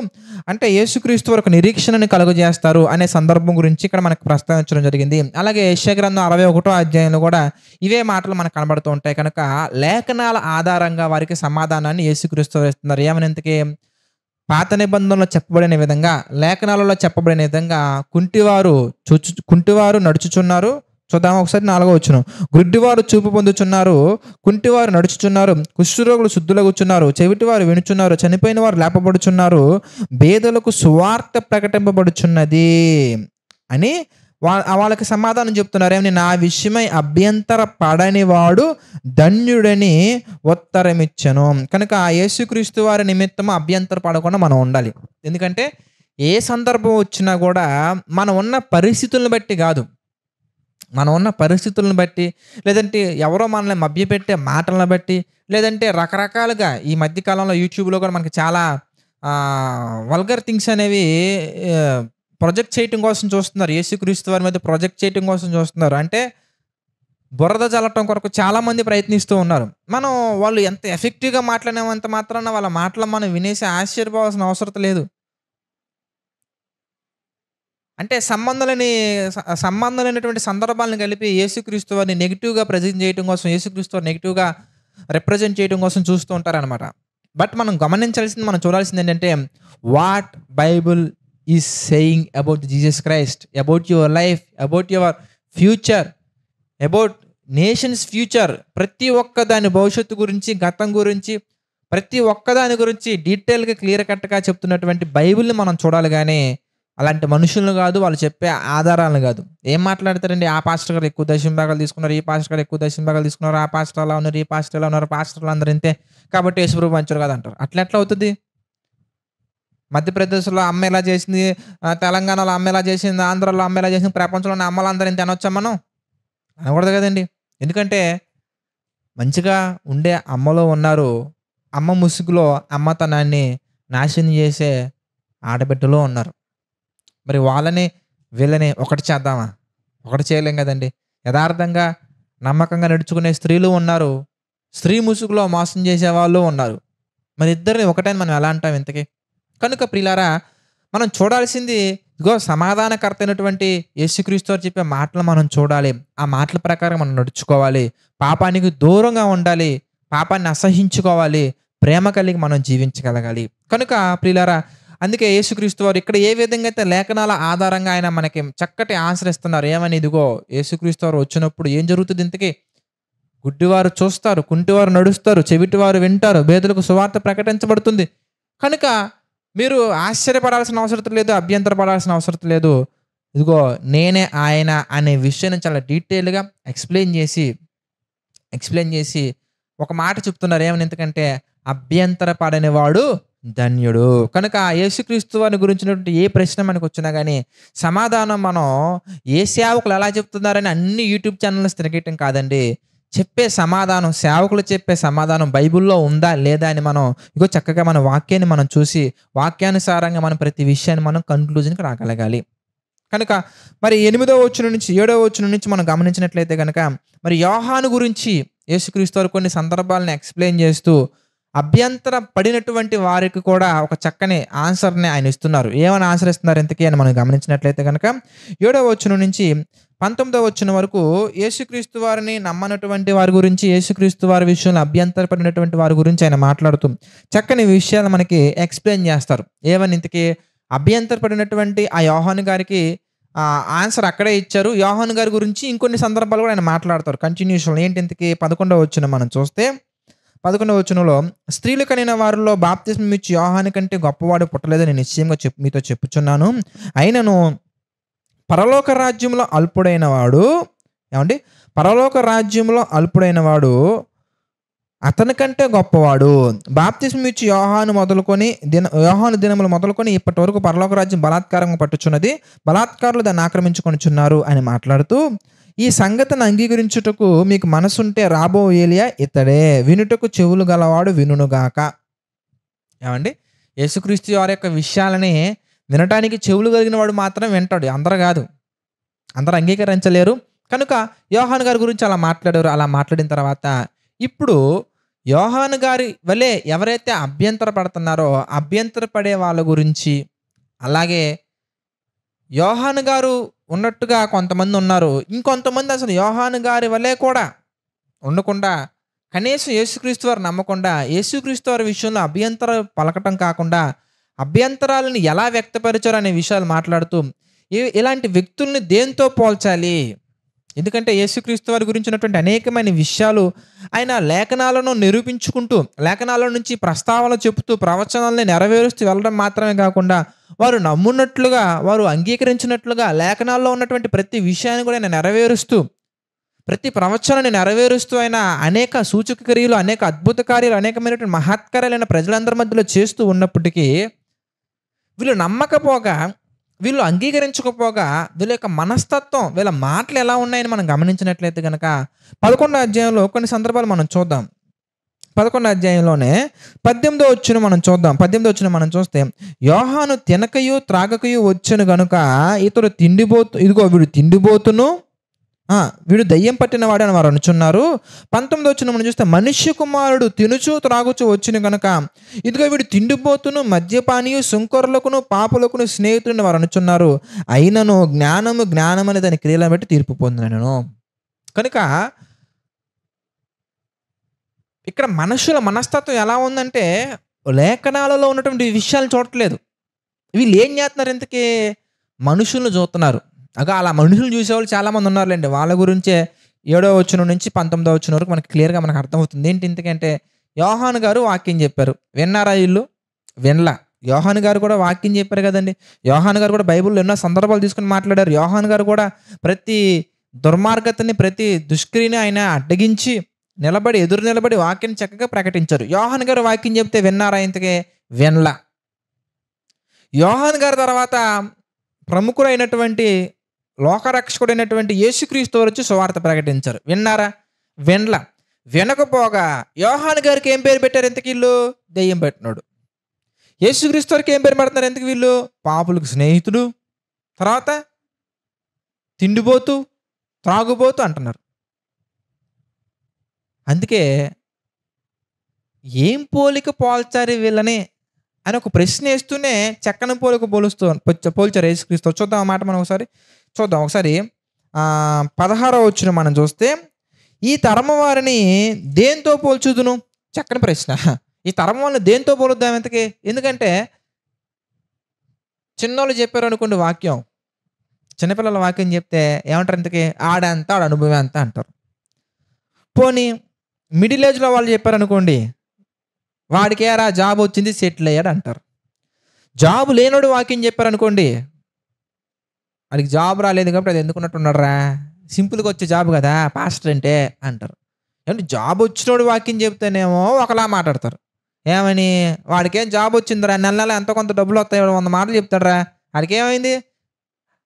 అంటే యేసుక్రీస్తు వరకు నిరీక్షణని కలుగజేస్తారు అనే సందర్భం గురించి ఇక్కడ మనకు ప్రస్తావించడం జరిగింది అలాగే యశగ్రంథం అరవై ఒకటో అధ్యాయంలో కూడా ఇవే మాటలు మనకు కనబడుతూ ఉంటాయి కనుక లేఖనాల ఆధారంగా వారికి సమాధానాన్ని యేసుక్రీస్తు ఇస్తున్నారు ఏమైనా ఇంతకీ పాత నిబంధనలో చెప్పబడిన విధంగా లేఖనాలలో చెప్పబడిన విధంగా కుంటివారు చూచు కుంటివారు నడుచుచున్నారు చూద్దాము ఒకసారి నాలుగో వచ్చును గుడ్డివారు చూపు పొందుచున్నారు కుంటివారు నడుచుచున్నారు కుష్ఠరోగులు కూర్చున్నారు చెవిటివారు వినుచున్నారు చనిపోయిన వారు లేపబడుచున్నారు బేదలకు సువార్త ప్రకటింపబడుచున్నది అని వాళ్ళ వాళ్ళకి సమాధానం చెప్తున్నారు ఏమని నా విషయమై అభ్యంతర పడని వాడు ధన్యుడని ఉత్తరమిచ్చను కనుక ఆ యేసుక్రీస్తు వారి నిమిత్తం అభ్యంతర పడకుండా మనం ఉండాలి ఎందుకంటే ఏ సందర్భం వచ్చినా కూడా మనం ఉన్న పరిస్థితులను బట్టి కాదు మనం ఉన్న పరిస్థితులను బట్టి లేదంటే ఎవరో మనల్ని మభ్యపెట్టే మాటలను బట్టి లేదంటే రకరకాలుగా ఈ మధ్యకాలంలో యూట్యూబ్లో కూడా మనకి చాలా వల్గర్ థింగ్స్ అనేవి ప్రొజెక్ట్ చేయటం కోసం చూస్తున్నారు యేసుక్రీస్తు వారి మీద ప్రొజెక్ట్ చేయటం కోసం చూస్తున్నారు అంటే బురద చల్లటం కొరకు చాలామంది ప్రయత్నిస్తూ ఉన్నారు మనం వాళ్ళు ఎంత ఎఫెక్టివ్గా మాట్లాడినంత మాత్రాన వాళ్ళ మాటలు మనం వినేసి ఆశ్చర్యపోవాల్సిన అవసరం లేదు అంటే సంబంధాలని సంబంధాలైనటువంటి సంబంధం లేనటువంటి సందర్భాలను కలిపి యేసుక్రీస్తు వారిని నెగిటివ్గా ప్రజెంట్ చేయడం కోసం యేసుక్రీస్తు వారిని నెగిటివ్గా రిప్రజెంట్ చేయడం కోసం చూస్తూ ఉంటారనమాట బట్ మనం గమనించాల్సింది మనం చూడాల్సింది ఏంటంటే what Bible is saying about Jesus Christ about your life about your future about nations future ప్రతి ఒక్క దాని భవిష్యత్తు గురించి గతం గురించి ప్రతి ఒక్కదాని గురించి డీటెయిల్గా క్లియర్ కట్గా చెప్తున్నటువంటి బైబిల్ని మనం చూడాలి కానీ అలాంటి మనుషులను కాదు వాళ్ళు చెప్పే ఆధారాలను కాదు ఏం మాట్లాడతారండి ఆ పాస్టర్ గారు ఎక్కువ దశం భాగాలు తీసుకున్నారు ఈ పాస్టర్ గారు ఎక్కువ దశం భాగాలు తీసుకున్నారు ఆ పాస్టర్ అలా ఉన్నారు ఈ పాస్టర్ ఎలా ఉన్నారు పాస్టర్లు అందరూ ఇంతే కాబట్టి యేసుప్రభు మంచోడు కదా అంటారు అట్లా ఎట్లా అవుతుంది మధ్యప్రదేశ్లో అమ్మ ఎలా చేసింది తెలంగాణలో అమ్మ ఎలా చేసింది ఆంధ్రాలో అమ్మ ఎలా చేసింది ప్రపంచంలోని అమ్మలందరూ ఇంత అనొచ్చా మనం అనకూడదు కదండి ఎందుకంటే మంచిగా ఉండే అమ్మలో ఉన్నారు అమ్మ ముసుగులో అమ్మతనాన్ని నాశనం చేసే ఆడబిడ్డలో ఉన్నారు మరి వాళ్ళని వీళ్ళని ఒకటి చేద్దామా ఒకటి చేయలేం కదండి యథార్థంగా నమ్మకంగా నడుచుకునే స్త్రీలు ఉన్నారు స్త్రీ ముసుగులో మోసం చేసే వాళ్ళు ఉన్నారు మరి ఇద్దరిని ఒకటే మనం ఎలా అంటాం ఇంతకీ కనుక ప్రిలారా మనం చూడాల్సింది ఇదిగో సమాధానకర్త అయినటువంటి యేసుక్రీస్తు వారు చెప్పే మాటలు మనం చూడాలి ఆ మాటల ప్రకారం మనం నడుచుకోవాలి పాపానికి దూరంగా ఉండాలి పాపాన్ని అసహించుకోవాలి ప్రేమ కలిగి మనం జీవించగలగాలి కనుక ప్రిలారా అందుకే యేసుక్రీస్తు వారు ఇక్కడ ఏ విధంగా అయితే లేఖనాల ఆధారంగా ఆయన మనకి చక్కటి ఆశ్రయిస్తున్నారు ఏమని ఇదిగో యేసుక్రీస్తు వారు వచ్చినప్పుడు ఏం జరుగుతుంది ఇంతకీ గుడ్డివారు చూస్తారు కుంటివారు నడుస్తారు చెవిటివారు వింటారు బేదలకు సువార్త ప్రకటించబడుతుంది కనుక మీరు ఆశ్చర్యపడాల్సిన అవసరం లేదు అభ్యంతరపడాల్సిన అవసరం లేదు ఇదిగో నేనే ఆయన అనే విషయాన్ని చాలా డీటెయిల్గా ఎక్స్ప్లెయిన్ చేసి ఎక్స్ప్లెయిన్ చేసి ఒక మాట చెప్తున్నారు ఏమని ఎందుకంటే అభ్యంతర పడనివాడు ధన్యుడు కనుక యేసుక్రీస్తు వారిని గురించినటువంటి ఏ ప్రశ్న మనకు వచ్చినా కానీ సమాధానం మనం ఏ సేవకులు ఎలా చెప్తున్నారని అన్ని యూట్యూబ్ ఛానల్స్ తిరగటం కాదండి చెప్పే సమాధానం సేవకులు చెప్పే సమాధానం బైబిల్లో ఉందా లేదా అని మనం ఇగో చక్కగా మన వాక్యాన్ని మనం చూసి వాక్యానుసారంగా మనం ప్రతి విషయాన్ని మనం కన్క్లూజన్కి రాగలగాలి కనుక మరి ఎనిమిదో వచ్చిన నుంచి ఏడో వచ్చిన నుంచి మనం గమనించినట్లయితే కనుక మరి యోహాను గురించి యేసుక్రీస్తు కొన్ని సందర్భాలను ఎక్స్ప్లెయిన్ చేస్తూ అభ్యంతర పడినటువంటి వారికి కూడా ఒక చక్కని ఆన్సర్ని ఆయన ఇస్తున్నారు ఏమని ఆన్సర్ ఇస్తున్నారు ఇంతకీ అని మనం గమనించినట్లయితే కనుక ఏడవ వచ్చిన నుంచి పంతొమ్మిదవ వచ్చిన వరకు యేసుక్రీస్తు వారిని నమ్మనటువంటి వారి గురించి యేసుక్రీస్తు వారి విషయంలో అభ్యంతరపడినటువంటి వారి గురించి ఆయన మాట్లాడుతూ చక్కని విషయాలు మనకి ఎక్స్ప్లెయిన్ చేస్తారు ఏమని ఇంతకీ అభ్యంతరపడినటువంటి ఆ యోహాన్ గారికి ఆన్సర్ అక్కడే ఇచ్చారు యోహాన్ గారి గురించి ఇంకొన్ని సందర్భాలు కూడా ఆయన మాట్లాడతారు కంటిన్యూషన్ ఏంటి ఇంతకీ పదకొండవ వచ్చిన మనం చూస్తే పదకొండవ వచనంలో స్త్రీలు కనిన వారిలో బాప్తిజం ఇచ్చి యోహాని కంటే గొప్పవాడు పుట్టలేదని నిశ్చయంగా చెప్పు మీతో చెప్పుచున్నాను అయినను పరలోక రాజ్యంలో అల్పుడైన వాడు ఏమండి పరలోక రాజ్యంలో అల్పుడైన వాడు అతనికంటే గొప్పవాడు బాప్తిజం ఇచ్చి యోహాను మొదలుకొని దిన యోహాను దినములు మొదలుకొని ఇప్పటి వరకు పరలోక రాజ్యం బలాత్కారంగా పట్టుచున్నది బలాత్కారులు దాన్ని ఆక్రమించుకొనిచున్నారు అని మాట్లాడుతూ ఈ సంగతిని అంగీకరించుటకు మీకు మనసుంటే రాబో ఏలియా ఇతడే వినుటకు చెవులు గలవాడు వినుగాక ఏమండి యేసుక్రీస్తు వారి యొక్క విషయాలని వినటానికి చెవులు కలిగిన వాడు మాత్రం వింటాడు అందరు కాదు అందరు అంగీకరించలేరు కనుక యోహాన్ గారి గురించి అలా మాట్లాడారు అలా మాట్లాడిన తర్వాత ఇప్పుడు యోహాన్ గారి వలె ఎవరైతే అభ్యంతర పడుతున్నారో అభ్యంతర పడే వాళ్ళ గురించి అలాగే యోహాన్ గారు ఉన్నట్టుగా కొంతమంది ఉన్నారు ఇంకొంతమంది అసలు యోహాను గారి వలె కూడా ఉండకుండా కనీసం యేసుక్రీస్తు వారు నమ్మకుండా యేసుక్రీస్తు వారి విషయంలో అభ్యంతర పలకటం కాకుండా అభ్యంతరాలను ఎలా వ్యక్తపరిచారు అనే విషయాలు మాట్లాడుతూ ఇలాంటి వ్యక్తుల్ని దేంతో పోల్చాలి ఎందుకంటే యేసుక్రీస్తు వారి గురించినటువంటి అనేకమైన విషయాలు ఆయన లేఖనాలను నిరూపించుకుంటూ లేఖనాల నుంచి ప్రస్తావనలు చెబుతూ ప్రవచనాలను నెరవేరుస్తూ వెళ్ళడం మాత్రమే కాకుండా వారు నమ్మున్నట్లుగా వారు అంగీకరించినట్లుగా లేఖనాల్లో ఉన్నటువంటి ప్రతి విషయాన్ని కూడా ఆయన నెరవేరుస్తూ ప్రతి ప్రవచనాన్ని నెరవేరుస్తూ ఆయన అనేక సూచక క్రియలు అనేక అద్భుత కార్యాలు అనేకమైనటువంటి మహత్కార్యాలైన ప్రజలందరి మధ్యలో చేస్తూ ఉన్నప్పటికీ వీళ్ళు నమ్మకపోగా వీళ్ళు అంగీకరించకపోగా వీళ్ళ యొక్క మనస్తత్వం వీళ్ళ మాటలు ఎలా ఉన్నాయని మనం గమనించినట్లయితే కనుక పదకొండో అధ్యాయంలో కొన్ని సందర్భాలు మనం చూద్దాం పదకొండో అధ్యాయంలోనే పద్దెనిమిదో వచ్చిన మనం చూద్దాం పద్దెనిమిదో వచ్చిన మనం చూస్తే యోహాను తినకయు త్రాగకయు వచ్చను గనుక ఇతడు తిండిపోతు ఇదిగో వీడు తిండిపోతును వీడు దయ్యం పట్టిన వాడు అని వారు అనుచున్నారు పంతొమ్మిది వచ్చిన మనం చూస్తే మనుష్య కుమారుడు తినుచు త్రాగుచు వచ్చిన కనుక ఇదిగో వీడు తిండిపోతును మద్యపానీయు సుంకరులకును పాపులకును స్నేహితుడిని వారు అనుచున్నారు అయినను జ్ఞానము జ్ఞానం అనే దాని క్రియలను బట్టి తీర్పు పొందినను కనుక ఇక్కడ మనుషుల మనస్తత్వం ఎలా ఉందంటే లేఖనాలలో ఉన్నటువంటి విషయాలు చూడట్లేదు వీళ్ళు ఏం చేస్తున్నారు ఇంతకీ మనుషులను చూస్తున్నారు అగా అలా మనుషులు చూసేవాళ్ళు చాలామంది ఉన్నారులేండి వాళ్ళ గురించే ఏడో వచ్చిన నుంచి పంతొమ్మిదో వచ్చిన వరకు మనకి క్లియర్గా మనకు అర్థమవుతుంది ఏంటి ఎందుకంటే యోహాన్ గారు వాక్యం చెప్పారు విన్నారా ఇల్లు వినలా యోహాన్ గారు కూడా వాక్యం చెప్పారు కదండి యోహాన్ గారు కూడా బైబిల్లో ఎన్నో సందర్భాలు తీసుకుని మాట్లాడారు యోహాన్ గారు కూడా ప్రతి దుర్మార్గతని ప్రతి దుష్క్రియని ఆయన అడ్డగించి నిలబడి ఎదురు నిలబడి వాక్యం చక్కగా ప్రకటించారు యోహాన్ గారు వాక్యం చెప్తే విన్నారా ఇంతకే వినలా యోహాన్ గారి తర్వాత ప్రముఖులైనటువంటి లోకరక్షకుడైనటువంటి యేసుక్రీస్తు వచ్చి సువార్త ప్రకటించారు విన్నారా వినల వినకపోగా యోహాన్ గారికి ఏం పేరు పెట్టారు ఇంతకు వీళ్ళు దెయ్యం పెట్టినాడు యేసుక్రీస్తు వారికి ఏం పేరు పెడుతున్నారు ఎందుకు వీళ్ళు పాపులకు స్నేహితుడు తర్వాత తిండిపోతూ త్రాగుబోతూ అంటున్నారు అందుకే ఏం పోలిక పోల్చారు వీళ్ళని అని ఒక ప్రశ్న వేస్తూనే చెక్కన పోలికి పోలుస్తూ పోల్చారు యేసుక్రీస్తు చూద్దాం మాట మనం ఒకసారి చూద్దాం ఒకసారి పదహారో వచ్చిన మనం చూస్తే ఈ తరమ వారిని దేంతో పోల్చుదును చక్కని ప్రశ్న ఈ తరం వాళ్ళని దేంతో పోలుద్దాం ఇంతకీ ఎందుకంటే చిన్నోళ్ళు చెప్పారు అనుకోండి వాక్యం చిన్నపిల్లల వాక్యం చెప్తే ఏమంటారు ఇంతకీ ఆడంతా ఆడ అనుభవం అంతా అంటారు పోనీ మిడిల్ ఏజ్లో వాళ్ళు చెప్పారనుకోండి వాడికి ఆ జాబ్ వచ్చింది సెటిల్ అయ్యాడు అంటారు జాబ్ లేనోడు వాక్యం చెప్పారనుకోండి వాడికి జాబ్ రాలేదు కాబట్టి అది ఎందుకున్నట్టు రా సింపుల్గా వచ్చే జాబ్ కదా పాస్టర్ అంటే అంటారు అంటే జాబ్ వచ్చినోడు వాక్యం చెప్తేనేమో ఒకలా మాట్లాడతారు ఏమని వాడికేం జాబ్ వచ్చిందిరా నెల నెల ఎంత కొంత డబ్బులు వస్తాయి వంద మాటలు చెప్తాడరా వాడికి ఏమైంది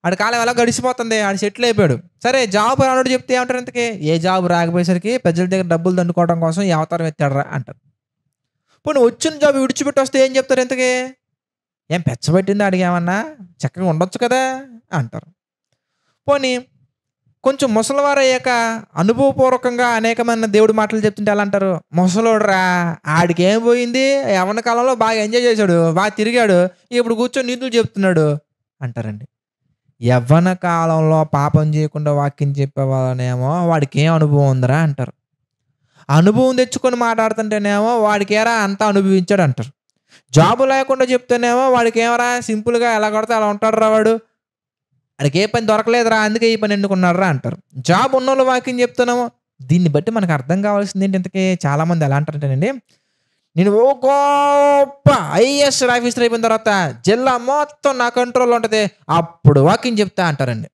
వాడి కాలం ఎలా గడిచిపోతుంది వాడు సెటిల్ అయిపోయాడు సరే జాబ్ రానోడు చెప్తే ఏమంటారు ఇంతకీ ఏ జాబ్ రాకపోయేసరికి ప్రజల దగ్గర డబ్బులు దండుకోవడం కోసం ఈ అవతారం ఎత్తాడరా అంటారు పోనీ వచ్చిన జాబ్ విడిచిపెట్టి వస్తే ఏం చెప్తారు ఎంతకే ఏం పెచ్చబెట్టింది అడిగామన్నా చక్కగా ఉండొచ్చు కదా అంటారు పోనీ కొంచెం అయ్యాక అనుభవపూర్వకంగా అనేకమైన దేవుడి మాటలు చెప్తుంటే ఎలా అంటారు ముసలోడురా ఆడికి ఏం పోయింది యవన కాలంలో బాగా ఎంజాయ్ చేశాడు బాగా తిరిగాడు ఇప్పుడు కూర్చొని నీతులు చెప్తున్నాడు అంటారండి యవ్వన కాలంలో పాపం చేయకుండా వాక్యం చెప్పే వాళ్ళనేమో వాడికి ఏం అనుభవం ఉందిరా అంటారు అనుభవం తెచ్చుకొని మాట్లాడుతుంటేనేమో వాడికి ఏరా అంతా అనుభవించాడు అంటారు జాబు లేకుండా చెప్తేనేమో వాడికి ఏమరా సింపుల్గా ఎలా కొడితే అలా ఉంటాడు రా వాడు వాడికి ఏ పని దొరకలేదురా అందుకే ఈ పని రా అంటారు జాబ్ ఉన్నోళ్ళు వాకింగ్ చెప్తున్నామో దీన్ని బట్టి మనకు అర్థం కావాల్సింది ఏంటి ఇంతకీ చాలామంది ఎలా అంటారంటేనండి నేను ఓ గొప్ప ఐఏఎస్ ఆఫీసర్ అయిపోయిన తర్వాత జిల్లా మొత్తం నా కంట్రోల్లో ఉంటుంది అప్పుడు వాకింగ్ చెప్తా అంటారండి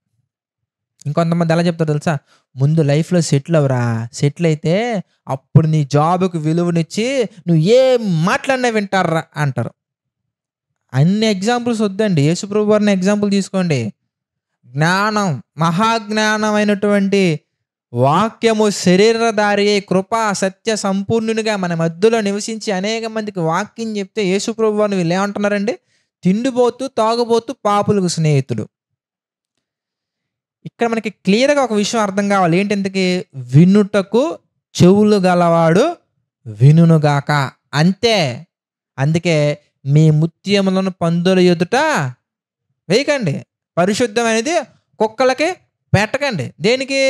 ఇంకొంతమంది ఎలా చెప్తారు తెలుసా ముందు లైఫ్లో సెటిల్ అవరా సెటిల్ అయితే అప్పుడు నీ జాబ్కు విలువనిచ్చి నువ్వు ఏం మాట్లాడినా వింటారా అంటారు అన్ని ఎగ్జాంపుల్స్ వద్దండి యేసుప్రభు వారిని ఎగ్జాంపుల్ తీసుకోండి జ్ఞానం అయినటువంటి వాక్యము శరీరధారియే కృప సత్య సంపూర్ణునిగా మన మధ్యలో నివసించి అనేక మందికి వాక్యం చెప్తే యేసుప్రభు వారిని వీళ్ళు ఏమంటున్నారండి తిండిపోతూ తాగుబోతూ పాపులకు స్నేహితుడు ఇక్కడ మనకి క్లియర్గా ఒక విషయం అర్థం కావాలి ఏంటంతకి వినుటకు చెవులు గలవాడు వినుగాక అంతే అందుకే మీ ముత్యములను పందుల ఎదుట వేయకండి అనేది కుక్కలకి పెట్టకండి దేనికి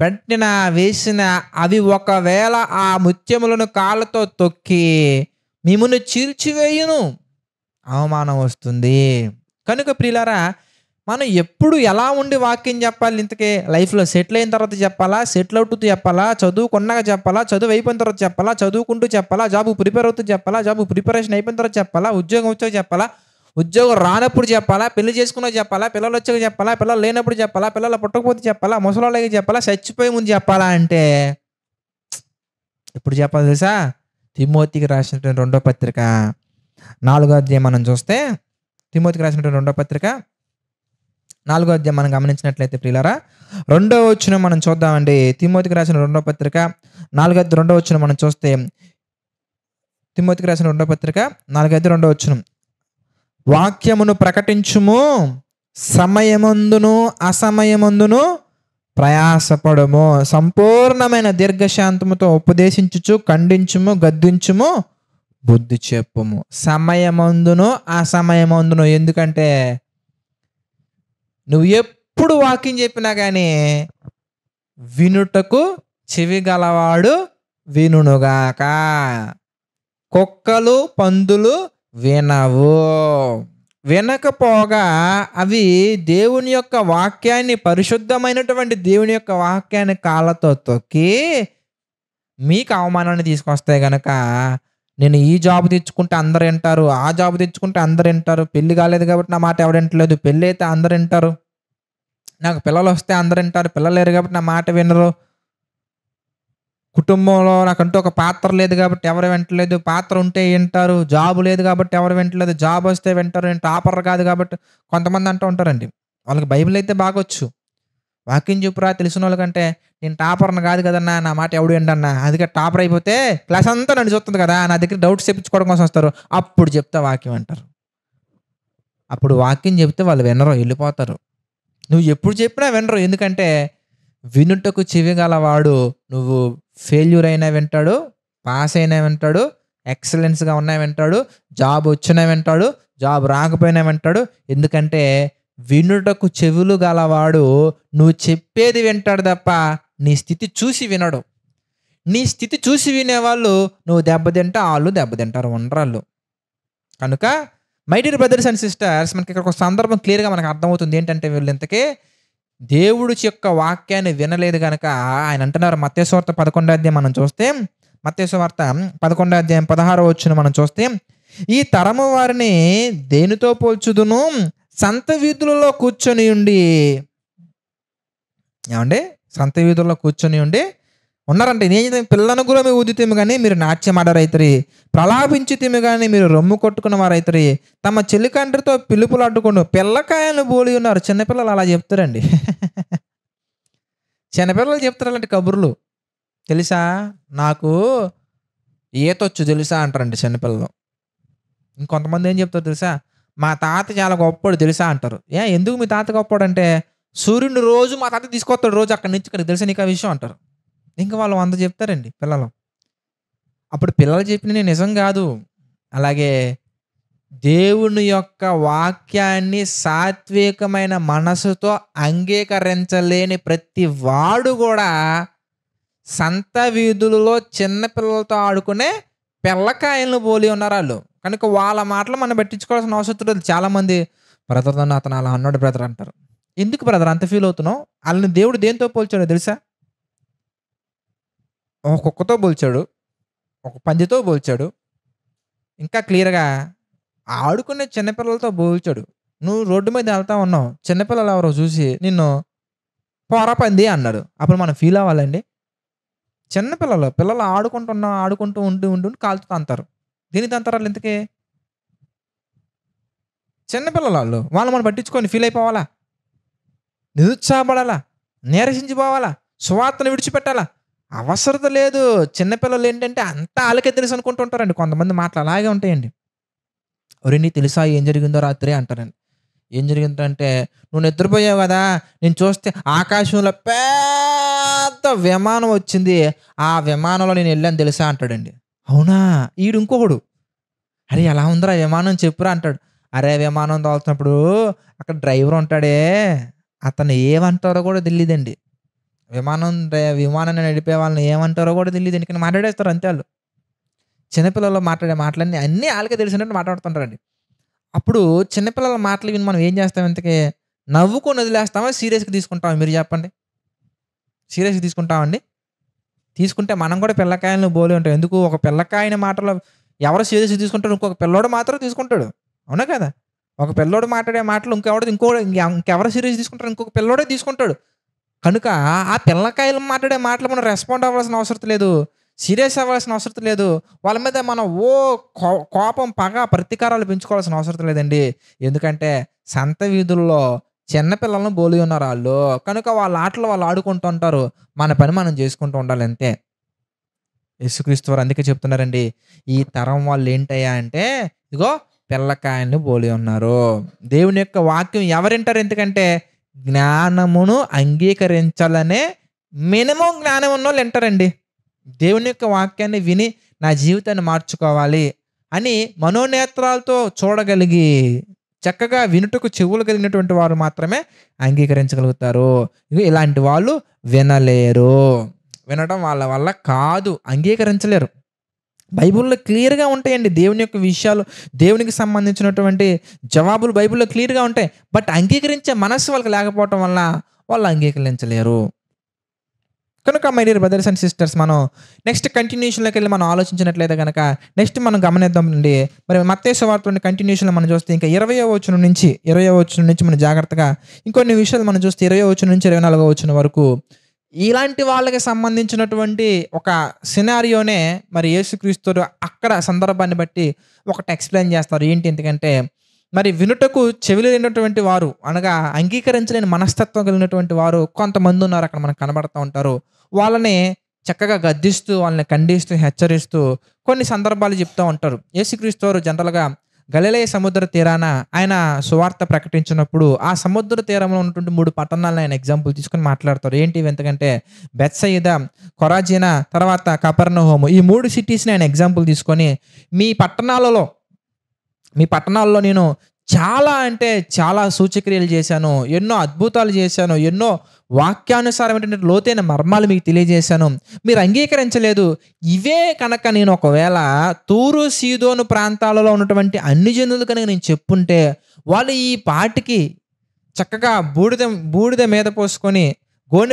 పెట్టిన వేసిన అవి ఒకవేళ ఆ ముత్యములను కాళ్ళతో తొక్కి మిమ్మల్ని చీల్చివేయును అవమానం వస్తుంది కనుక ప్రిలారా మనం ఎప్పుడు ఎలా ఉండి వాక్యం చెప్పాలి ఇంతకే లైఫ్లో సెటిల్ అయిన తర్వాత చెప్పాలా సెటిల్ అవుతూ చెప్పాలా చదువుకున్నాక చెప్పాలా చదువు అయిపోయిన తర్వాత చెప్పాలా చదువుకుంటూ చెప్పాలా జాబ్ ప్రిపేర్ అవుతూ చెప్పాలా జాబ్ ప్రిపరేషన్ అయిపోయిన తర్వాత చెప్పాలా ఉద్యోగం వచ్చాక చెప్పాలా ఉద్యోగం రానప్పుడు చెప్పాలా పెళ్లి చేసుకున్నా చెప్పాలా పిల్లలు వచ్చాక చెప్పాలా పిల్లలు లేనప్పుడు చెప్పాలా పిల్లలు పుట్టకపోతే చెప్పాలా ముసలాళ్ళకి చెప్పాలా చచ్చిపోయి ముందు చెప్పాలా అంటే ఎప్పుడు చెప్పాలి తెలుసా తిమోతికి రాసినటువంటి రెండో పత్రిక నాలుగో అధ్యాయం మనం చూస్తే తిమోతికి రాసినటువంటి రెండో పత్రిక నాలుగో అధ్యాయం మనం గమనించినట్లయితే ప్రియులరా రెండో వచ్చిన మనం చూద్దామండి తిమోతికి రాసిన రెండో పత్రిక నాలుగో అధ్యాయం రెండో వచ్చిన మనం చూస్తే తిమ్మోతికి రాసిన రెండో పత్రిక నాలుగైదు రెండో వచ్చిన వాక్యమును ప్రకటించుము సమయమందును అసమయమందును ప్రయాసపడము సంపూర్ణమైన దీర్ఘశాంతముతో ఉపదేశించుచు ఖండించుము గద్దించుము బుద్ధి చెప్పుము సమయమందును అసమయమందును ఎందుకంటే నువ్వు ఎప్పుడు వాక్యం చెప్పినా కానీ వినుటకు చెవి గలవాడు వినుగాక కుక్కలు పందులు వినవు వినకపోగా అవి దేవుని యొక్క వాక్యాన్ని పరిశుద్ధమైనటువంటి దేవుని యొక్క వాక్యాన్ని కాళ్ళతో తొక్కి మీకు అవమానాన్ని తీసుకొస్తాయి కనుక నేను ఈ జాబ్ తెచ్చుకుంటే అందరు వింటారు ఆ జాబ్ తెచ్చుకుంటే అందరు వింటారు పెళ్లి కాలేదు కాబట్టి నా మాట ఎవరు పెళ్ళి అయితే అందరు వింటారు నాకు పిల్లలు వస్తే అందరు వింటారు పిల్లలు లేరు కాబట్టి నా మాట వినరు కుటుంబంలో నాకంటూ ఒక పాత్ర లేదు కాబట్టి ఎవరు వింటలేదు పాత్ర ఉంటే వింటారు జాబ్ లేదు కాబట్టి ఎవరు వింటలేదు జాబ్ వస్తే వింటారు నేను టాపర్ కాదు కాబట్టి కొంతమంది అంటూ ఉంటారండి వాళ్ళకి బైబిల్ అయితే బాగొచ్చు వాక్యం చెప్పురా తెలిసిన వాళ్ళకంటే నేను టాపర్ని కాదు కదన్నా నా మాట ఎవడు ఏంటన్నా అందుకే టాపర్ అయిపోతే క్లాస్ అంతా నన్ను చూస్తుంది కదా నా దగ్గర డౌట్స్ చెప్పించుకోవడం కోసం వస్తారు అప్పుడు చెప్తే వాక్యం అంటారు అప్పుడు వాక్యం చెప్తే వాళ్ళు వినరు వెళ్ళిపోతారు నువ్వు ఎప్పుడు చెప్పినా వినరు ఎందుకంటే వినుటకు చెవిగలవాడు నువ్వు ఫెయిల్యూర్ అయినా వింటాడు పాస్ అయినా వింటాడు ఎక్సలెన్స్గా ఉన్నా వింటాడు జాబ్ వచ్చినా వింటాడు జాబ్ రాకపోయినా వింటాడు ఎందుకంటే వినుటకు చెవులు గలవాడు నువ్వు చెప్పేది వింటాడు తప్ప నీ స్థితి చూసి వినడు నీ స్థితి చూసి వినేవాళ్ళు నువ్వు దెబ్బతింటా వాళ్ళు దెబ్బతింటారు ఉండరాళ్ళు కనుక మై బ్రదర్స్ అండ్ సిస్టర్స్ మనకి ఇక్కడ ఒక సందర్భం క్లియర్గా మనకు అర్థమవుతుంది ఏంటంటే వీళ్ళు ఇంతకీ దేవుడి యొక్క వాక్యాన్ని వినలేదు కనుక ఆయన అంటున్నారు మత్స్యవార్త పదకొండో అధ్యాయం మనం చూస్తే మత్స్యవార్త పదకొండో అధ్యాయం పదహారో వచ్చిన మనం చూస్తే ఈ తరము వారిని దేనితో పోల్చుదును సంత వీధులలో కూర్చొని ఉండి ఏమండి సంత వీధుల్లో కూర్చొని ఉండి ఉన్నారంటే నేను పిల్లను కూడా మీరు ఊదితేమి కానీ మీరు నాట్యం ప్రలాపించి తిమి కానీ మీరు రొమ్ము కొట్టుకున్న వారైతరి తమ చెలికండ్రితో పిలుపులు అడ్డుకుంటూ పిల్లకాయలు బోలి ఉన్నారు చిన్నపిల్లలు అలా చెప్తారండి చిన్నపిల్లలు చెప్తారు అలాంటి కబుర్లు తెలుసా నాకు ఏతొచ్చు తెలుసా అంటారండి చిన్నపిల్లలు ఇంకొంతమంది ఏం చెప్తారు తెలుసా మా తాత చాలా గొప్పడు తెలుసా అంటారు ఏ ఎందుకు మీ తాత గొప్పడు అంటే సూర్యుని రోజు మా తాత తీసుకొస్తాడు రోజు అక్కడి నుంచి ఇక్కడ తెలుసా నీకు ఆ విషయం అంటారు ఇంకా వాళ్ళు వంద చెప్తారండి పిల్లలు అప్పుడు పిల్లలు చెప్పిన నిజం కాదు అలాగే దేవుని యొక్క వాక్యాన్ని సాత్వికమైన మనసుతో అంగీకరించలేని ప్రతి వాడు కూడా సంత వీధులలో చిన్నపిల్లలతో ఆడుకునే పిల్లకాయలను పోలి ఉన్నారు వాళ్ళు కనుక వాళ్ళ మాటలు మనం పెట్టించుకోవాల్సిన అవసరం లేదు చాలామంది బ్రదర్ నన్ను అతను అలా అన్నాడు బ్రదర్ అంటారు ఎందుకు బ్రదర్ అంత ఫీల్ అవుతున్నావు వాళ్ళని దేవుడు దేంతో పోల్చాడో తెలుసా ఒక కుక్కతో పోల్చాడు ఒక పందితో పోల్చాడు ఇంకా క్లియర్గా ఆడుకునే చిన్నపిల్లలతో పోల్చాడు నువ్వు రోడ్డు మీద వెళ్తా ఉన్నావు చిన్నపిల్లలు ఎవరో చూసి నిన్ను పొరపంది అన్నాడు అప్పుడు మనం ఫీల్ అవ్వాలండి చిన్నపిల్లలు పిల్లలు ఆడుకుంటున్నా ఆడుకుంటూ ఉండి ఉండి కాలుతూ అంటారు దీని తంతరాలు ఎందుకే చిన్నపిల్లల వాళ్ళు వాళ్ళు మనం పట్టించుకొని ఫీల్ అయిపోవాలా నిరుత్సాహపడాలా నీరసించిపోవాలా సువార్తను విడిచిపెట్టాలా అవసరత లేదు చిన్నపిల్లలు ఏంటంటే అంత వాళ్ళకే తెలుసు అనుకుంటుంటారండి కొంతమంది మాటలు అలాగే ఉంటాయండి ఒరిని తెలుసా ఏం జరిగిందో రాత్రి అంటారండి ఏం జరిగిందంటే నువ్వు నిద్రపోయావు కదా నేను చూస్తే ఆకాశంలో పెద్ద విమానం వచ్చింది ఆ విమానంలో నేను వెళ్ళాను తెలుసా అంటాడండి అవునా ఈడు ఇంకొకడు అరే ఎలా ఉందిరా విమానం చెప్పురా అంటాడు అరే విమానం తోలుతున్నప్పుడు అక్కడ డ్రైవర్ ఉంటాడే అతను ఏమంటారో కూడా తెలియదండి విమానం విమానాన్ని నడిపే వాళ్ళని ఏమంటారో కూడా తెలియదు కానీ మాట్లాడేస్తారు అంతే వాళ్ళు చిన్నపిల్లలు మాట్లాడే మాటలన్నీ అన్నీ వాళ్ళకే తెలిసినట్టు మాట్లాడుతుంటారండి అప్పుడు చిన్నపిల్లల మాటలు విని మనం ఏం చేస్తాం ఇంతకీ నవ్వుకొని వదిలేస్తామా సీరియస్గా తీసుకుంటామా మీరు చెప్పండి సీరియస్గా తీసుకుంటామండి తీసుకుంటే మనం కూడా పిల్లకాయలను బోలే ఉంటాం ఎందుకు ఒక పిల్లకాయని మాటలో ఎవరు సీరియస్ తీసుకుంటారు ఇంకొక పిల్లోడు మాత్రం తీసుకుంటాడు అవునా కదా ఒక పిల్లోడు మాట్లాడే మాటలు ఇంకెవడు ఇంకో ఇంకెవరు సీరియస్ తీసుకుంటారు ఇంకొక పిల్లోడే తీసుకుంటాడు కనుక ఆ పిల్లకాయలు మాట్లాడే మాటలు మనం రెస్పాండ్ అవ్వాల్సిన అవసరం లేదు సీరియస్ అవ్వాల్సిన అవసరం లేదు వాళ్ళ మీద మనం ఓ కోపం పగ ప్రతీకారాలు పెంచుకోవాల్సిన అవసరం లేదండి ఎందుకంటే సంత వీధుల్లో చిన్నపిల్లలను బోలి ఉన్నారు వాళ్ళు కనుక వాళ్ళ ఆటలు వాళ్ళు ఆడుకుంటూ ఉంటారు మన పని మనం చేసుకుంటూ ఉండాలి అంతే యేసుక్రీస్తు వారు అందుకే చెప్తున్నారండి ఈ తరం వాళ్ళు ఏంటయ్యా అంటే ఇదిగో పిల్లకాయని బోలి ఉన్నారు దేవుని యొక్క వాక్యం ఎవరింటారు ఎందుకంటే జ్ఞానమును అంగీకరించాలనే మినిమం జ్ఞానం ఉన్న వాళ్ళు వింటారండి దేవుని యొక్క వాక్యాన్ని విని నా జీవితాన్ని మార్చుకోవాలి అని మనోనేత్రాలతో చూడగలిగి చక్కగా వినుటకు చెవులు కలిగినటువంటి వారు మాత్రమే అంగీకరించగలుగుతారు ఇలాంటి వాళ్ళు వినలేరు వినడం వాళ్ళ వల్ల కాదు అంగీకరించలేరు బైబిల్లో క్లియర్గా ఉంటాయండి దేవుని యొక్క విషయాలు దేవునికి సంబంధించినటువంటి జవాబులు బైబిల్లో క్లియర్గా ఉంటాయి బట్ అంగీకరించే మనస్సు వాళ్ళకి లేకపోవటం వల్ల వాళ్ళు అంగీకరించలేరు కనుక my dear brothers and sisters మనం నెక్స్ట్ కంటిన్యూషన్లోకి వెళ్ళి మనం ఆలోచించినట్లయితే కనుక నెక్స్ట్ మనం గమనిద్దాం అండి మరి మత్తేశ్వ వార్తలోని కంటిన్యూషన్లో మనం చూస్తే ఇంకా ఇరవై వచ్చిన నుంచి ఇరవై వచ్చిన నుంచి మనం జాగ్రత్తగా ఇంకొన్ని విషయాలు మనం చూస్తే ఇరవై వచ్చిన నుంచి ఇరవై నాలుగో వచ్చిన వరకు ఇలాంటి వాళ్ళకి సంబంధించినటువంటి ఒక సినారియోనే మరి యేసుక్రీస్తుడు అక్కడ సందర్భాన్ని బట్టి ఒకటి ఎక్స్ప్లెయిన్ చేస్తారు ఏంటి ఎందుకంటే మరి వినుటకు చెవిలు లేనటువంటి వారు అనగా అంగీకరించలేని మనస్తత్వం కలిగినటువంటి వారు కొంతమంది ఉన్నారు అక్కడ మనకు కనబడుతూ ఉంటారు వాళ్ళని చక్కగా గద్దిస్తూ వాళ్ళని ఖండిస్తూ హెచ్చరిస్తూ కొన్ని సందర్భాలు చెప్తూ ఉంటారు యేసుక్రీస్తు వారు జనరల్గా గలిలయ సముద్ర తీరాన ఆయన సువార్త ప్రకటించినప్పుడు ఆ సముద్ర తీరంలో ఉన్నటువంటి మూడు పట్టణాలను ఆయన ఎగ్జాంపుల్ తీసుకుని మాట్లాడతారు ఏంటి ఎందుకంటే బెత్సయిద కొరాజీనా తర్వాత కపర్ణహోము ఈ మూడు సిటీస్ని ఆయన ఎగ్జాంపుల్ తీసుకొని మీ పట్టణాలలో మీ పట్టణాల్లో నేను చాలా అంటే చాలా సూచక్రియలు చేశాను ఎన్నో అద్భుతాలు చేశాను ఎన్నో వాక్యానుసారమైనటువంటి లోతైన మర్మాలు మీకు తెలియజేశాను మీరు అంగీకరించలేదు ఇవే కనుక నేను ఒకవేళ తూరు సీదోను ప్రాంతాలలో ఉన్నటువంటి అన్ని జనులు కనుక నేను చెప్పుంటే వాళ్ళు ఈ పాటికి చక్కగా బూడిద బూడిద మీద పోసుకొని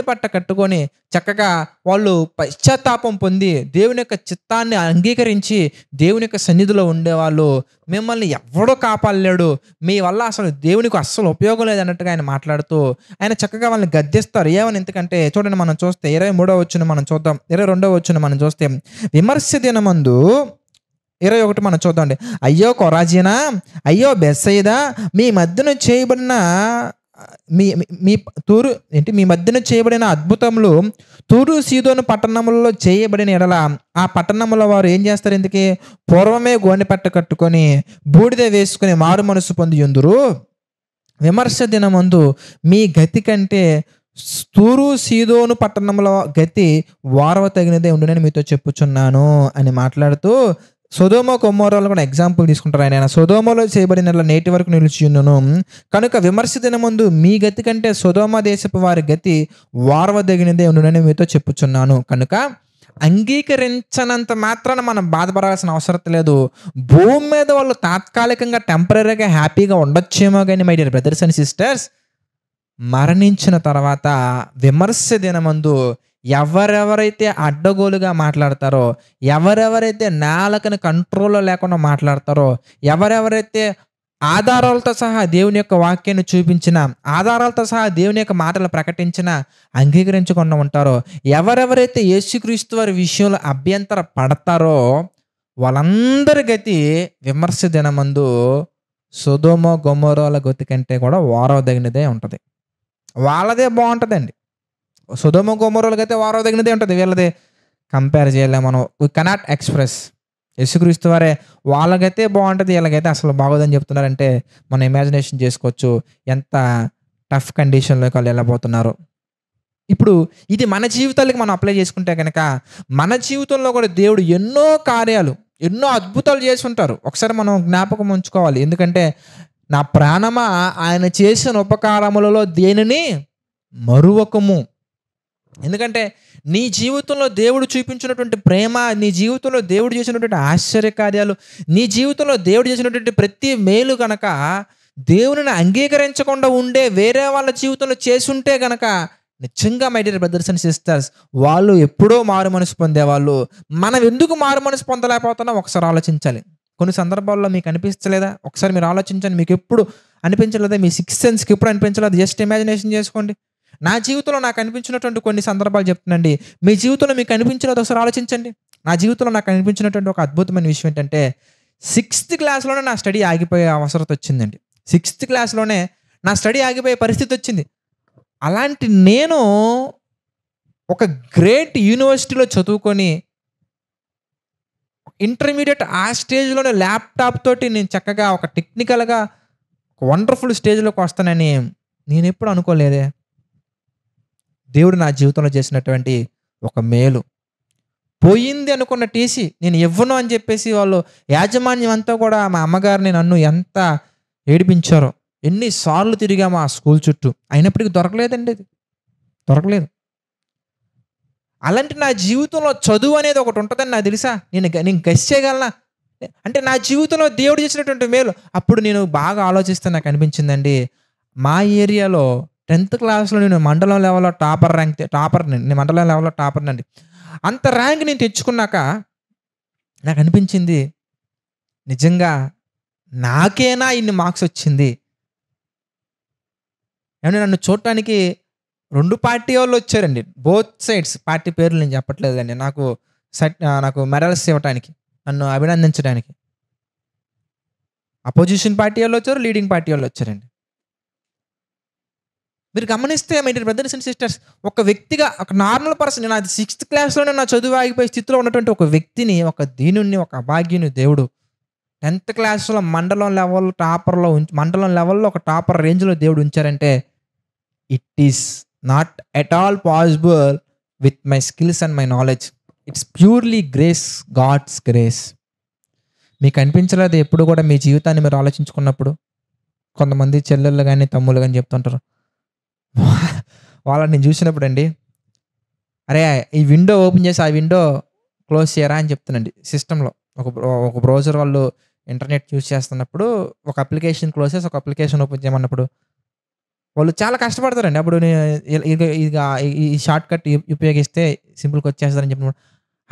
పట్ట కట్టుకొని చక్కగా వాళ్ళు పశ్చాత్తాపం పొంది దేవుని యొక్క చిత్తాన్ని అంగీకరించి దేవుని యొక్క సన్నిధిలో ఉండేవాళ్ళు మిమ్మల్ని ఎవడో కాపాడలేడు మీ వల్ల అసలు దేవునికి అస్సలు ఉపయోగం లేదన్నట్టుగా ఆయన మాట్లాడుతూ ఆయన చక్కగా వాళ్ళని గద్దిస్తారు ఏమని ఎందుకంటే చూడండి మనం చూస్తే ఇరవై మూడవ వచ్చిన మనం చూద్దాం ఇరవై రెండవ వచ్చిన మనం చూస్తే విమర్శ దినమందు ఇరవై ఒకటి మనం చూద్దామండి అయ్యో కొరాజీనా అయ్యో బెస్సయ్యదా మీ మధ్యన చేయబడిన మీ మీ తూరు ఏంటి మీ మధ్యన చేయబడిన అద్భుతములు తూరు సీదోను పట్టణములలో చేయబడిన ఎడల ఆ పట్టణముల వారు ఏం చేస్తారు ఇందుకే పూర్వమే గోనెపట్ట కట్టుకొని బూడిద వేసుకుని మారు మనసు ఎందురు విమర్శ దినమందు మీ గతి కంటే తూరు సీదోను పట్టణముల గతి వారవ తగినదే ఉండునని మీతో చెప్పుచున్నాను అని మాట్లాడుతూ సొదోమ కొమ్మోరాలు కూడా ఎగ్జాంపుల్ తీసుకుంటారు ఆయన సొదోమలో చేయబడిన నేటి వరకు నిలిచియుండును కనుక విమర్శ ముందు మీ గతి కంటే సొదోమ దేశపు వారి గతి వారవదగినదే ఉండునని మీతో చెప్పుచున్నాను కనుక అంగీకరించనంత మాత్రాన మనం బాధపడాల్సిన అవసరం లేదు భూమి మీద వాళ్ళు తాత్కాలికంగా టెంపరీగా హ్యాపీగా ఉండొచ్చేమో కానీ my dear brothers and sisters మరణించిన తర్వాత విమర్శ దినమందు ఎవరెవరైతే అడ్డగోలుగా మాట్లాడతారో ఎవరెవరైతే నాలకని కంట్రోల్లో లేకుండా మాట్లాడతారో ఎవరెవరైతే ఆధారాలతో సహా దేవుని యొక్క వాక్యాన్ని చూపించిన ఆధారాలతో సహా దేవుని యొక్క మాటలు ప్రకటించిన అంగీకరించకుండా ఉంటారో ఎవరెవరైతే యేసుక్రీస్తు వారి విషయంలో అభ్యంతర పడతారో వాళ్ళందరి గతి విమర్శ దినమందు సుధోమో గొమ్మోరోల గతి కంటే కూడా వారవదగినదే ఉంటుంది వాళ్ళదే బాగుంటుందండి సుధమ గోమోరలకు అయితే వారో తగినదే ఉంటుంది వీళ్ళది కంపేర్ చేయలేము మనం వీ కెనాట్ ఎక్స్ప్రెస్ యశుక్రీస్తు వారే వాళ్ళకైతే బాగుంటుంది వీళ్ళకైతే అసలు బాగోదని చెప్తున్నారంటే మనం ఇమాజినేషన్ చేసుకోవచ్చు ఎంత టఫ్ కండిషన్లోకి వాళ్ళు వెళ్ళబోతున్నారు ఇప్పుడు ఇది మన జీవితాలకి మనం అప్లై చేసుకుంటే కనుక మన జీవితంలో కూడా దేవుడు ఎన్నో కార్యాలు ఎన్నో అద్భుతాలు చేసి ఉంటారు ఒకసారి మనం జ్ఞాపకం ఉంచుకోవాలి ఎందుకంటే నా ప్రాణమా ఆయన చేసిన ఉపకారములలో దేనిని మరువకము ఎందుకంటే నీ జీవితంలో దేవుడు చూపించినటువంటి ప్రేమ నీ జీవితంలో దేవుడు చేసినటువంటి ఆశ్చర్యకార్యాలు నీ జీవితంలో దేవుడు చేసినటువంటి ప్రతి మేలు కనుక దేవుని అంగీకరించకుండా ఉండే వేరే వాళ్ళ జీవితంలో చేసుంటే గనక నిజంగా my dear brothers and sisters వాళ్ళు ఎప్పుడో మారు మనసు పొందేవాళ్ళు మనం ఎందుకు మారు మనసు పొందలేకపోతున్నా ఒకసారి ఆలోచించాలి కొన్ని సందర్భాల్లో మీకు అనిపించలేదా ఒకసారి మీరు ఆలోచించండి మీకు ఎప్పుడు అనిపించలేదా మీ సిక్స్ సెన్స్కి ఎప్పుడు అనిపించలేదు జస్ట్ ఇమాజినేషన్ చేసుకోండి నా జీవితంలో నాకు అనిపించినటువంటి కొన్ని సందర్భాలు చెప్తున్నాండి మీ జీవితంలో మీకు అనిపించినది ఒకసారి ఆలోచించండి నా జీవితంలో నాకు అనిపించినటువంటి ఒక అద్భుతమైన విషయం ఏంటంటే సిక్స్త్ క్లాస్లోనే నా స్టడీ ఆగిపోయే అవసరం వచ్చిందండి సిక్స్త్ క్లాస్లోనే నా స్టడీ ఆగిపోయే పరిస్థితి వచ్చింది అలాంటి నేను ఒక గ్రేట్ యూనివర్సిటీలో చదువుకొని ఇంటర్మీడియట్ ఆ స్టేజ్లోనే ల్యాప్టాప్ తోటి నేను చక్కగా ఒక టెక్నికల్గా వండర్ఫుల్ స్టేజ్లోకి వస్తానని నేను ఎప్పుడు అనుకోలేదే దేవుడు నా జీవితంలో చేసినటువంటి ఒక మేలు పోయింది అనుకున్న టీసీ నేను ఇవ్వను అని చెప్పేసి వాళ్ళు యాజమాన్యం అంతా కూడా మా అమ్మగారిని నన్ను ఎంత ఏడిపించారో ఎన్నిసార్లు తిరిగా మా స్కూల్ చుట్టూ అయినప్పటికీ దొరకలేదండి అది దొరకలేదు అలాంటి నా జీవితంలో చదువు అనేది ఒకటి ఉంటుందని నాకు తెలుసా నేను నేను గెస్ చేయగలనా అంటే నా జీవితంలో దేవుడు చేసినటువంటి మేలు అప్పుడు నేను బాగా ఆలోచిస్తే నాకు అనిపించిందండి మా ఏరియాలో టెన్త్ క్లాస్లో నేను మండలం లెవెల్లో టాపర్ ర్యాంక్ టాపర్ నేను మండలం లెవెల్లో టాపర్ అండి అంత ర్యాంక్ నేను తెచ్చుకున్నాక నాకు అనిపించింది నిజంగా నాకేనా ఇన్ని మార్క్స్ వచ్చింది ఏమంటే నన్ను చూడటానికి రెండు పార్టీ వాళ్ళు వచ్చారండి బోత్ సైడ్స్ పార్టీ పేర్లు నేను చెప్పట్లేదండి నాకు సెట్ నాకు మెడల్స్ ఇవ్వటానికి నన్ను అభినందించడానికి అపోజిషన్ పార్టీ వాళ్ళు వచ్చారు లీడింగ్ పార్టీ వాళ్ళు వచ్చారండి మీరు గమనిస్తే మీరు బ్రదర్స్ అండ్ సిస్టర్స్ ఒక వ్యక్తిగా ఒక నార్మల్ పర్సన్ నేను అది సిక్స్త్ క్లాస్లోనే నా చదువు ఆగిపోయే స్థితిలో ఉన్నటువంటి ఒక వ్యక్తిని ఒక దీనుని ఒక అభాగ్యుని దేవుడు టెన్త్ క్లాస్లో మండలం లెవెల్ టాపర్లో ఉంచి మండలం లెవెల్లో ఒక టాపర్ రేంజ్లో దేవుడు ఉంచారంటే it is not at all possible with my skills and my knowledge it's purely grace God's grace మీకు అనిపించలేదు ఎప్పుడు కూడా మీ జీవితాన్ని మీరు ఆలోచించుకున్నప్పుడు కొంతమంది చెల్లెళ్ళు కానీ తమ్ముళ్ళు కానీ చెప్తుంటారు వాళ్ళని చూసినప్పుడు అండి అరే ఈ విండో ఓపెన్ చేసి ఆ విండో క్లోజ్ చేయరా అని చెప్తున్నాండి సిస్టంలో ఒక ఒక బ్రౌజర్ వాళ్ళు ఇంటర్నెట్ యూజ్ చేస్తున్నప్పుడు ఒక అప్లికేషన్ క్లోజ్ చేసి ఒక అప్లికేషన్ ఓపెన్ చేయమన్నప్పుడు వాళ్ళు చాలా కష్టపడతారండి అప్పుడు ఇది ఈ షార్ట్ కట్ ఉపయోగిస్తే సింపుల్గా వచ్చేస్తారని చెప్పినప్పుడు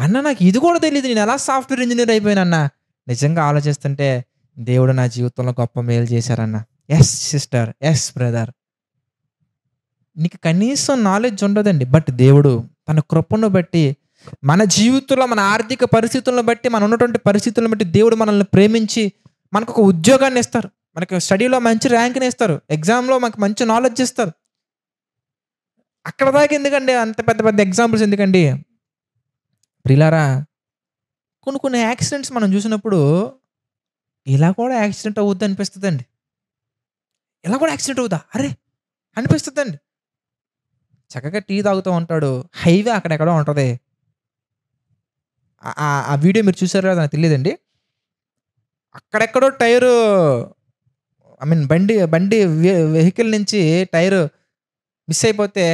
అన్న నాకు ఇది కూడా తెలియదు నేను ఎలా సాఫ్ట్వేర్ ఇంజనీర్ అయిపోయానన్న నిజంగా ఆలోచిస్తుంటే దేవుడు నా జీవితంలో గొప్ప మేలు చేశారన్న ఎస్ సిస్టర్ ఎస్ బ్రదర్ నీకు కనీసం నాలెడ్జ్ ఉండదండి బట్ దేవుడు తన కృపను బట్టి మన జీవితంలో మన ఆర్థిక పరిస్థితులను బట్టి మన ఉన్నటువంటి పరిస్థితులను బట్టి దేవుడు మనల్ని ప్రేమించి మనకు ఒక ఉద్యోగాన్ని ఇస్తారు మనకి స్టడీలో మంచి ర్యాంక్ని ఇస్తారు ఎగ్జామ్లో మనకు మంచి నాలెడ్జ్ ఇస్తారు అక్కడ దాకా ఎందుకండి అంత పెద్ద పెద్ద ఎగ్జాంపుల్స్ ఎందుకండి ప్రిలారా కొన్ని కొన్ని యాక్సిడెంట్స్ మనం చూసినప్పుడు ఇలా కూడా యాక్సిడెంట్ అవుద్ది అనిపిస్తుందండి ఇలా కూడా యాక్సిడెంట్ అవుదా అరే అనిపిస్తుందండి చక్కగా టీ తాగుతూ ఉంటాడు హైవే అక్కడెక్కడో ఉంటుంది ఆ వీడియో మీరు చూసారో నాకు తెలియదండి అక్కడెక్కడో టైరు ఐ మీన్ బండి బండి వెహికల్ నుంచి టైరు మిస్ అయిపోతే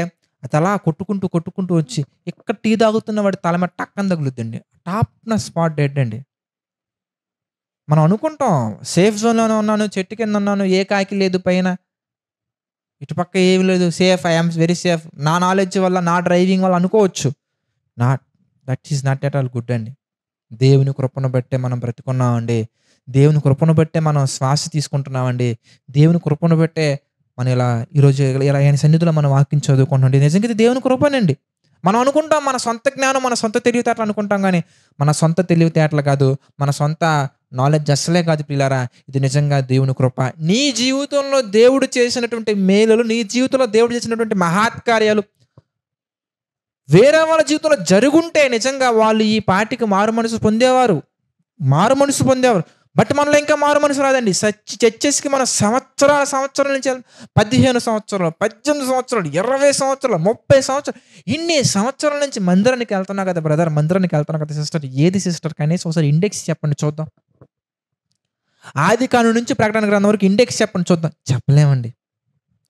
అది అలా కొట్టుకుంటూ కొట్టుకుంటూ వచ్చి ఇక్కడ టీ తాగుతున్న వాడి తల మీద టక్కన తగులుద్దండి టాప్ నా స్పాట్ డెడ్ అండి మనం అనుకుంటాం సేఫ్ జోన్లోనే ఉన్నాను చెట్టు కింద ఉన్నాను ఏ కాకి లేదు పైన ఇటుపక్క ఏమి లేదు సేఫ్ ఐఎమ్ వెరీ సేఫ్ నా నాలెడ్జ్ వల్ల నా డ్రైవింగ్ వల్ల అనుకోవచ్చు not that is not at all good అండి దేవుని కృపను బట్టే మనం బ్రతుకున్నామండి దేవుని కృపను బట్టే మనం శ్వాస తీసుకుంటున్నామండి దేవుని కృపను బట్టే మనం ఇలా ఈరోజు ఇలా ఆయన సన్నిధిలో మనం వాక్యం చదువుకుంటాం నిజంగా ఇది దేవుని కృపనండి మనం అనుకుంటాం మన సొంత జ్ఞానం మన సొంత తెలివితేటలు అనుకుంటాం కానీ మన సొంత తెలివితేటలు కాదు మన సొంత నాలెడ్జ్ అసలే కాదు పిల్లరా ఇది నిజంగా దేవుని కృప నీ జీవితంలో దేవుడు చేసినటువంటి మేలులు నీ జీవితంలో దేవుడు చేసినటువంటి మహాత్కార్యాలు వేరే వాళ్ళ జీవితంలో జరుగుంటే నిజంగా వాళ్ళు ఈ పాటికి మారు మనసు పొందేవారు మారు మనసు పొందేవారు బట్ మనలో ఇంకా మారు మనసు రాదండి చచ్చి చర్చెస్కి మన సంవత్సరాల సంవత్సరాల నుంచి పదిహేను సంవత్సరాలు పద్దెనిమిది సంవత్సరాలు ఇరవై సంవత్సరాలు ముప్పై సంవత్సరాలు ఇన్ని సంవత్సరాల నుంచి మందిరానికి వెళ్తున్నా కదా బ్రదర్ మందిరానికి వెళ్తున్నా కదా సిస్టర్ ఏది సిస్టర్ కనీసం ఒకసారి ఇండెక్స్ చెప్పండి చూద్దాం ఆది కాను నుంచి ప్రకటన గ్రంథం వరకు ఇండెక్స్ చెప్పండి చూద్దాం చెప్పలేమండి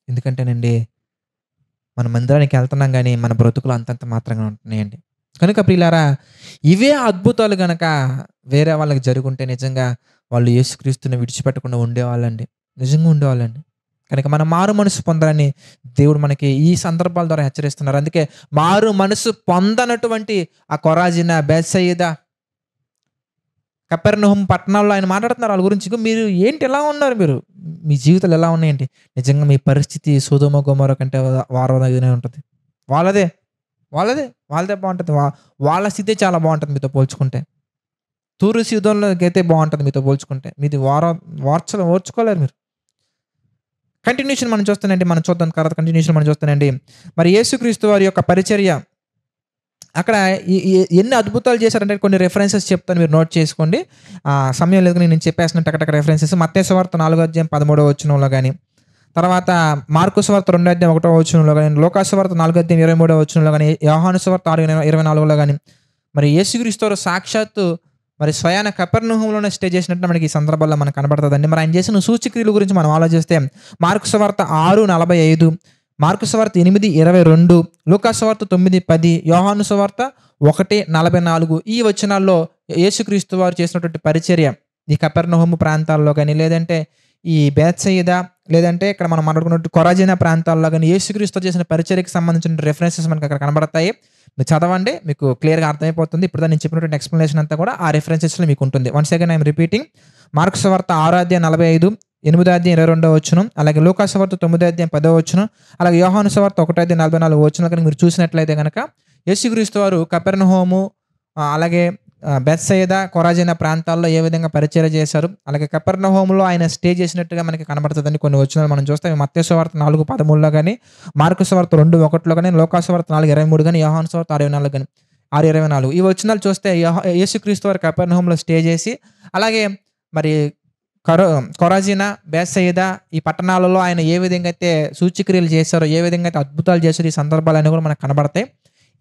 ఎందుకంటేనండి మన మందిరానికి వెళ్తున్నాం కానీ మన బ్రతుకులు అంతంత మాత్రంగా ఉంటున్నాయండి కనుక ప్రియులారా ఇవే అద్భుతాలు గనక వేరే వాళ్ళకి జరుగుంటే నిజంగా వాళ్ళు యేసుక్రీస్తుని విడిచిపెట్టకుండా ఉండేవాళ్ళండి నిజంగా ఉండేవాళ్ళండి కనుక మనం మారు మనసు పొందాలని దేవుడు మనకి ఈ సందర్భాల ద్వారా హెచ్చరిస్తున్నారు అందుకే మారు మనసు పొందనటువంటి ఆ కొరాజిన బెసయిద కపెర్నహం పట్టణంలో ఆయన మాట్లాడుతున్నారు వాళ్ళ గురించి మీరు ఏంటి ఎలా ఉన్నారు మీరు మీ జీవితాలు ఎలా ఉన్నాయండి నిజంగా మీ పరిస్థితి సోదమ గోమర కంటే వారనే ఉంటుంది వాళ్ళదే వాళ్ళదే వాళ్ళదే బాగుంటుంది వాళ్ళ స్థితి చాలా బాగుంటుంది మీతో పోల్చుకుంటే తూరు యుద్ధంలోకి అయితే బాగుంటుంది మీతో పోల్చుకుంటే మీది వార వార్చలు ఓర్చుకోలేరు మీరు కంటిన్యూషన్ మనం చూస్తానండి మనం చూద్దాం తర్వాత కంటిన్యూషన్ మనం చూస్తానండి మరి యేసుక్రీస్తు వారి యొక్క పరిచర్య అక్కడ ఎన్ని అద్భుతాలు చేశారంటే కొన్ని రెఫరెన్సెస్ చెప్తాను మీరు నోట్ చేసుకోండి సమయం లేదు నేను చెప్పేసినట్టు అక్కడ రెఫరెన్సెస్ మత్స్య వార్త నాలుగో అధ్యాయం పదమూడవ వచ్చినంలో కానీ తర్వాత మార్కు స్వార్త రెండో అధ్యాయం ఒకటో వచ్చినలో కానీ లోకాసువార్త నాలుగో అధ్యాయం ఇరవై మూడో వచ్చినలో కానీ యోహాను స్వార్త ఆరు ఇరవై నాలుగులో కానీ మరి యేసుక్రీస్తు సాక్షాత్తు మరి స్వయాన కపర్నూహంలోనే స్టే చేసినట్టు మనకి ఈ సందర్భాల్లో మనకు కనబడుతుందండి మరి ఆయన చేసిన సూచక్రియల గురించి మనం ఆలోచిస్తే మార్కు స్వార్త ఆరు నలభై ఐదు మార్కు స్వార్త ఎనిమిది ఇరవై రెండు లూకా తొమ్మిది పది యోహాను స్వార్త ఒకటి నలభై నాలుగు ఈ వచనాల్లో యేసుక్రీస్తు వారు చేసినటువంటి పరిచర్య ఈ కపర్నహోము ప్రాంతాల్లో కానీ లేదంటే ఈ బేత్సయ్యద లేదంటే ఇక్కడ మనం మాట్లాడుకున్నట్టు కొరాజీన ప్రాంతాల్లో కానీ యేసుక్రీస్తు చేసిన పరిచయకు సంబంధించిన రెఫరెన్సెస్ మనకు అక్కడ కనబడతాయి మీరు చదవండి మీకు క్లియర్గా అర్థమైపోతుంది ఇప్పుడు నేను చెప్పినటువంటి ఎక్స్ప్లెనేషన్ అంతా కూడా ఆ రెఫరెన్సెస్లో మీకు ఉంటుంది one second I'm repeating Mark's వార్త ఆరాధ్య నలభై ఐదు ఎనిమిది అధ్యాయం ఇరవై రెండో వచ్చును అలాగే లోకాసు వార్త తొమ్మిది అధ్యాయం పదో వచ్చును అలాగే యోహాను వార్త ఒకటో అధ్యాయం నలభై నాలుగు వచ్చును కనుక మీరు చూసినట్లయితే కనుక యేసుక్రీస్తు వారు కపెర్న్ హోము అలాగే బెత్సయద కొరాజైన ప్రాంతాల్లో ఏ విధంగా పరిచయం చేశారు అలాగే కపర్ణ హోమ్లో ఆయన స్టే చేసినట్టుగా మనకి కనబడుతుందని కొన్ని వచ్చిన మనం చూస్తే మత్స్యవార్త నాలుగు పదమూడులో కానీ మార్కుస్వార్త రెండు ఒకటిలో కానీ లోకాసువార్త నాలుగు ఇరవై మూడు కానీ యోహాన్ స్వార్త అరవై నాలుగు కానీ ఆరు ఇరవై నాలుగు ఈ వచ్చినాలు చూస్తే యేసుక్రీస్తు వారి కపర్ణ హోమ్లో స్టే చేసి అలాగే మరి కరో కొరాజీనా బేసయ్యద ఈ పట్టణాలలో ఆయన ఏ విధంగా అయితే సూచిక్రియలు చేశారో ఏ విధంగా అయితే అద్భుతాలు చేశారో ఈ సందర్భాలన్నీ కూడా మనకు కనబడతాయి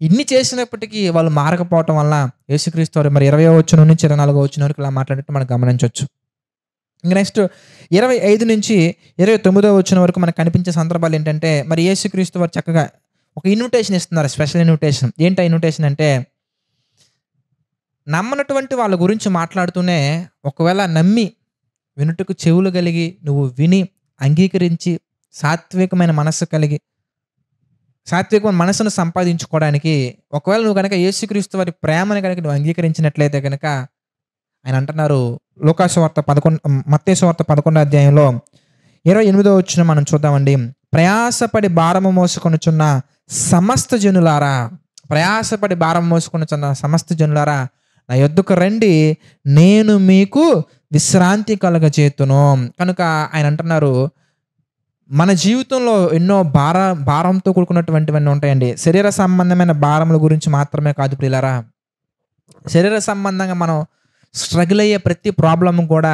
ఇన్ని చేసినప్పటికీ వాళ్ళు మారకపోవటం వల్ల యేసుక్రీస్తు వారు మరి ఇరవై వచ్చిన నుంచి ఇరవై నాలుగో వచ్చిన వరకు ఇలా మాట్లాడినట్టు మనం గమనించవచ్చు ఇంక నెక్స్ట్ ఇరవై ఐదు నుంచి ఇరవై తొమ్మిదో వచ్చిన వరకు మనకు కనిపించే సందర్భాలు ఏంటంటే మరి యేసుక్రీస్తు వారు చక్కగా ఒక ఇన్విటేషన్ ఇస్తున్నారు స్పెషల్ ఇన్విటేషన్ ఏంటి ఇన్విటేషన్ అంటే నమ్మనటువంటి వాళ్ళ గురించి మాట్లాడుతూనే ఒకవేళ నమ్మి వినుటకు చెవులు కలిగి నువ్వు విని అంగీకరించి సాత్వికమైన మనస్సు కలిగి సాత్వికమైన మనసును సంపాదించుకోవడానికి ఒకవేళ నువ్వు కనుక యేసుక్రీస్తు వారి ప్రేమను కనుక నువ్వు అంగీకరించినట్లయితే కనుక ఆయన అంటున్నారు వార్త పదకొండు వార్త పదకొండో అధ్యాయంలో ఇరవై ఎనిమిదో వచ్చిన మనం చూద్దామండి ప్రయాసపడి భారము చున్న సమస్త జనులారా ప్రయాసపడి భారం మోసుకొనుచున్న సమస్త జనులారా నా యొద్దకు రండి నేను మీకు విశ్రాంతి కలగజేతును కనుక ఆయన అంటున్నారు మన జీవితంలో ఎన్నో భార భారంతో కూడుకున్నటువంటివన్నీ ఉంటాయండి శరీర సంబంధమైన భారముల గురించి మాత్రమే కాదు ప్రియులరా శరీర సంబంధంగా మనం స్ట్రగుల్ అయ్యే ప్రతి ప్రాబ్లం కూడా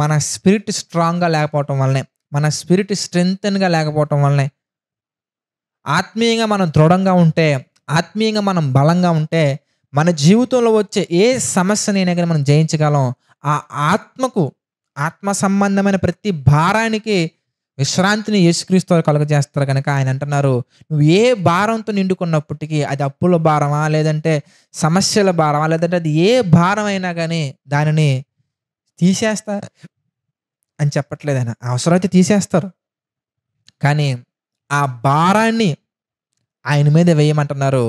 మన స్పిరిట్ స్ట్రాంగ్గా లేకపోవటం వల్లనే మన స్పిరిట్ స్ట్రెంగ్త్గా లేకపోవటం వల్లనే ఆత్మీయంగా మనం దృఢంగా ఉంటే ఆత్మీయంగా మనం బలంగా ఉంటే మన జీవితంలో వచ్చే ఏ సమస్యనైనా కానీ మనం జయించగలం ఆ ఆత్మకు ఆత్మ సంబంధమైన ప్రతి భారానికి విశ్రాంతిని యేసుక్రీస్తు కలుగజేస్తారు కనుక ఆయన అంటున్నారు నువ్వు ఏ భారంతో నిండుకున్నప్పటికీ అది అప్పుల భారమా లేదంటే సమస్యల భారమా లేదంటే అది ఏ భారమైనా కానీ దానిని తీసేస్తా అని చెప్పట్లేదు ఆయన అవసరమైతే తీసేస్తారు కానీ ఆ భారాన్ని ఆయన మీద వేయమంటున్నారు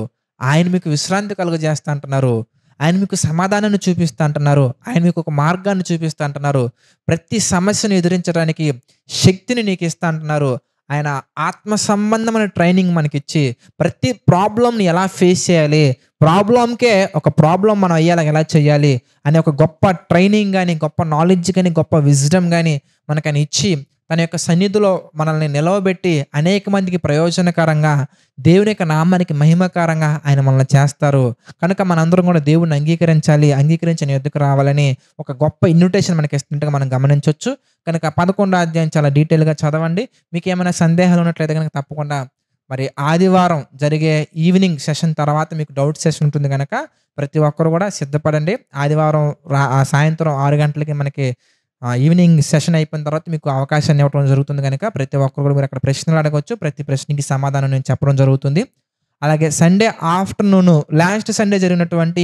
ఆయన మీకు విశ్రాంతి కలుగజేస్తా అంటున్నారు ఆయన మీకు సమాధానాన్ని చూపిస్తా అంటున్నారు ఆయన మీకు ఒక మార్గాన్ని చూపిస్తా అంటున్నారు ప్రతి సమస్యను ఎదురించడానికి శక్తిని నీకు ఇస్తా అంటున్నారు ఆయన ఆత్మ సంబంధమైన ట్రైనింగ్ మనకిచ్చి ప్రతి ప్రాబ్లంని ఎలా ఫేస్ చేయాలి ప్రాబ్లంకే ఒక ప్రాబ్లం మనం అయ్యాలి ఎలా చేయాలి అనే ఒక గొప్ప ట్రైనింగ్ కానీ గొప్ప నాలెడ్జ్ కానీ గొప్ప విజ్డమ్ కానీ మనకు ఆయన ఇచ్చి తన యొక్క సన్నిధిలో మనల్ని నిలవబెట్టి అనేక మందికి ప్రయోజనకరంగా దేవుని యొక్క నామానికి మహిమకరంగా ఆయన మనల్ని చేస్తారు కనుక మనందరం కూడా దేవుణ్ణి అంగీకరించాలి అంగీకరించిన ఎద్దుకు రావాలని ఒక గొప్ప ఇన్విటేషన్ మనకి ఇస్తున్నట్టుగా మనం గమనించవచ్చు కనుక పదకొండో అధ్యాయం చాలా డీటెయిల్గా చదవండి మీకు ఏమైనా సందేహాలు ఉన్నట్లయితే కనుక తప్పకుండా మరి ఆదివారం జరిగే ఈవినింగ్ సెషన్ తర్వాత మీకు డౌట్ సెషన్ ఉంటుంది కనుక ప్రతి ఒక్కరు కూడా సిద్ధపడండి ఆదివారం రా సాయంత్రం ఆరు గంటలకి మనకి ఈవినింగ్ సెషన్ అయిపోయిన తర్వాత మీకు అవకాశాన్ని ఇవ్వడం జరుగుతుంది కనుక ప్రతి ఒక్కరు కూడా మీరు అక్కడ ప్రశ్నలు అడగవచ్చు ప్రతి ప్రశ్నకి సమాధానం నేను చెప్పడం జరుగుతుంది అలాగే సండే ఆఫ్టర్నూన్ లాస్ట్ సండే జరిగినటువంటి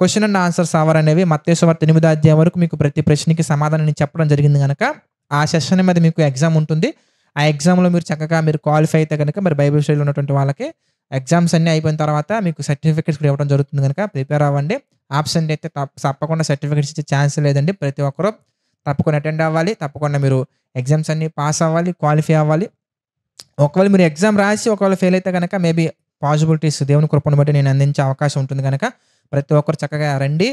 క్వశ్చన్ అండ్ ఆన్సర్స్ అవర్ అనేవి మత్తేశ్వర తొమ్మిది అధ్యాయం వరకు మీకు ప్రతి ప్రశ్నకి సమాధానం చెప్పడం జరిగింది కనుక ఆ సెషన్ మీద మీకు ఎగ్జామ్ ఉంటుంది ఆ ఎగ్జామ్లో మీరు చక్కగా మీరు క్వాలిఫై అయితే కనుక మరి బైబిల్ స్టడీలో ఉన్నటువంటి వాళ్ళకి ఎగ్జామ్స్ అన్నీ అయిపోయిన తర్వాత మీకు సర్టిఫికేట్స్ కూడా ఇవ్వడం జరుగుతుంది కనుక ప్రిపేర్ అవ్వండి ఆప్షన్ అయితే తప్పకుండా సర్టిఫికేట్స్ ఇచ్చే ఛాన్స్ లేదండి ప్రతి ఒక్కరూ తప్పకుండా అటెండ్ అవ్వాలి తప్పకుండా మీరు ఎగ్జామ్స్ అన్నీ పాస్ అవ్వాలి క్వాలిఫై అవ్వాలి ఒకవేళ మీరు ఎగ్జామ్ రాసి ఒకవేళ ఫెయిల్ అయితే కనుక మేబీ పాసిబిలిటీస్ దేవుని కృపను బట్టి నేను అందించే అవకాశం ఉంటుంది కనుక ప్రతి ఒక్కరు చక్కగా రండి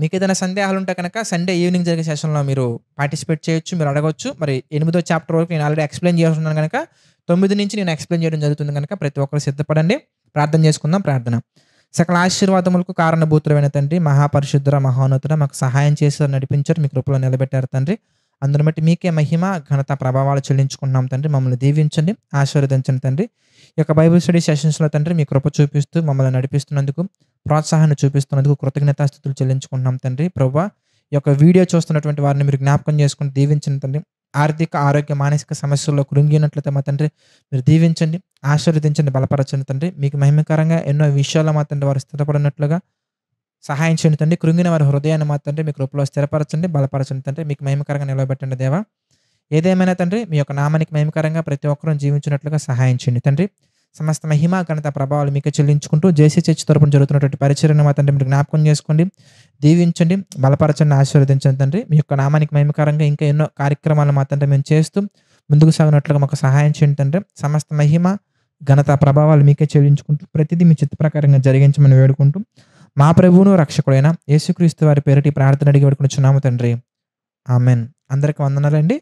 మీకు ఏదైనా సందేహాలు ఉంటే కనుక సండే ఈవినింగ్ జరిగే సెషన్లో మీరు పార్టిసిపేట్ చేయొచ్చు మీరు అడగవచ్చు మరి ఎనిమిదో చాప్టర్ వరకు నేను ఆల్రెడీ ఎక్స్ప్లెయిన్ చేస్తున్నాను కనుక తొమ్మిది నుంచి నేను ఎక్స్ప్లెయిన్ చేయడం జరుగుతుంది కనుక ప్రతి ఒక్కరు సిద్ధపడండి ప్రార్థన చేసుకుందాం ప్రార్థన సకల ఆశీర్వాదములకు కారణభూతులమైన తండ్రి మహాపరిశుద్ధుర మహోన్నతుడ మాకు సహాయం చేశారు నడిపించారు మీ కృపలో నిలబెట్టారు తండ్రి అందరి బట్టి మీకే మహిమ ఘనత ప్రభావాలు చెల్లించుకుంటున్నాం తండ్రి మమ్మల్ని దీవించండి ఆశీర్వదించండి తండ్రి ఈ యొక్క బైబిల్ స్టడీ సెషన్స్లో తండ్రి మీ కృప చూపిస్తూ మమ్మల్ని నడిపిస్తున్నందుకు ప్రోత్సాహాన్ని చూపిస్తున్నందుకు కృతజ్ఞతాస్థుతులు చెల్లించుకుంటున్నాం తండ్రి ప్రభు ఈ యొక్క వీడియో చూస్తున్నటువంటి వారిని మీరు జ్ఞాపకం చేసుకుని దీవించండి తండ్రి ఆర్థిక ఆరోగ్య మానసిక సమస్యల్లో కృంగినట్లయితే మా తండ్రి మీరు దీవించండి ఆశీర్వదించండి బలపరచండి తండ్రి మీకు మహిమకరంగా ఎన్నో విషయాల్లో మా తండ్రి వారు స్థిరపడినట్లుగా సహాయం చేయండి తండ్రి కృంగిన వారి హృదయాన్ని మా తండ్రి మీకు రూపంలో స్థిరపరచండి బలపరచండి తండ్రి మీకు మహిమకరంగా నిలబెట్టండి దేవా ఏదేమైనా తండ్రి మీ యొక్క నామానికి మహిమకరంగా ప్రతి ఒక్కరూ జీవించినట్లుగా సహాయం చేయండి తండ్రి సమస్త మహిమ ఘనత ప్రభావాలు మీకు చెల్లించుకుంటూ జేసీ చర్చ్ తరపున జరుగుతున్నటువంటి పరిచయం మా తండ్రి మీరు జ్ఞాపకం చేసుకోండి దీవించండి బలపరచండి ఆశీర్వదించండి తండ్రి మీ యొక్క నామానికి మహిమకరంగా ఇంకా ఎన్నో కార్యక్రమాలు మా తండ్రి మేము చేస్తూ ముందుకు సాగినట్లుగా మాకు సహాయం చేయండి తండ్రి సమస్త మహిమ ఘనత ప్రభావాలు మీకే చెల్లించుకుంటూ ప్రతిదీ మీ చిత్త ప్రకారంగా జరిగించమని వేడుకుంటూ మా ప్రభువును రక్షకుడైన యేసుక్రీస్తు వారి పేరిటి ప్రార్థన అడిగి వేడుకుని చున్నాము తండ్రి ఆమెన్ అందరికి వందనాలండి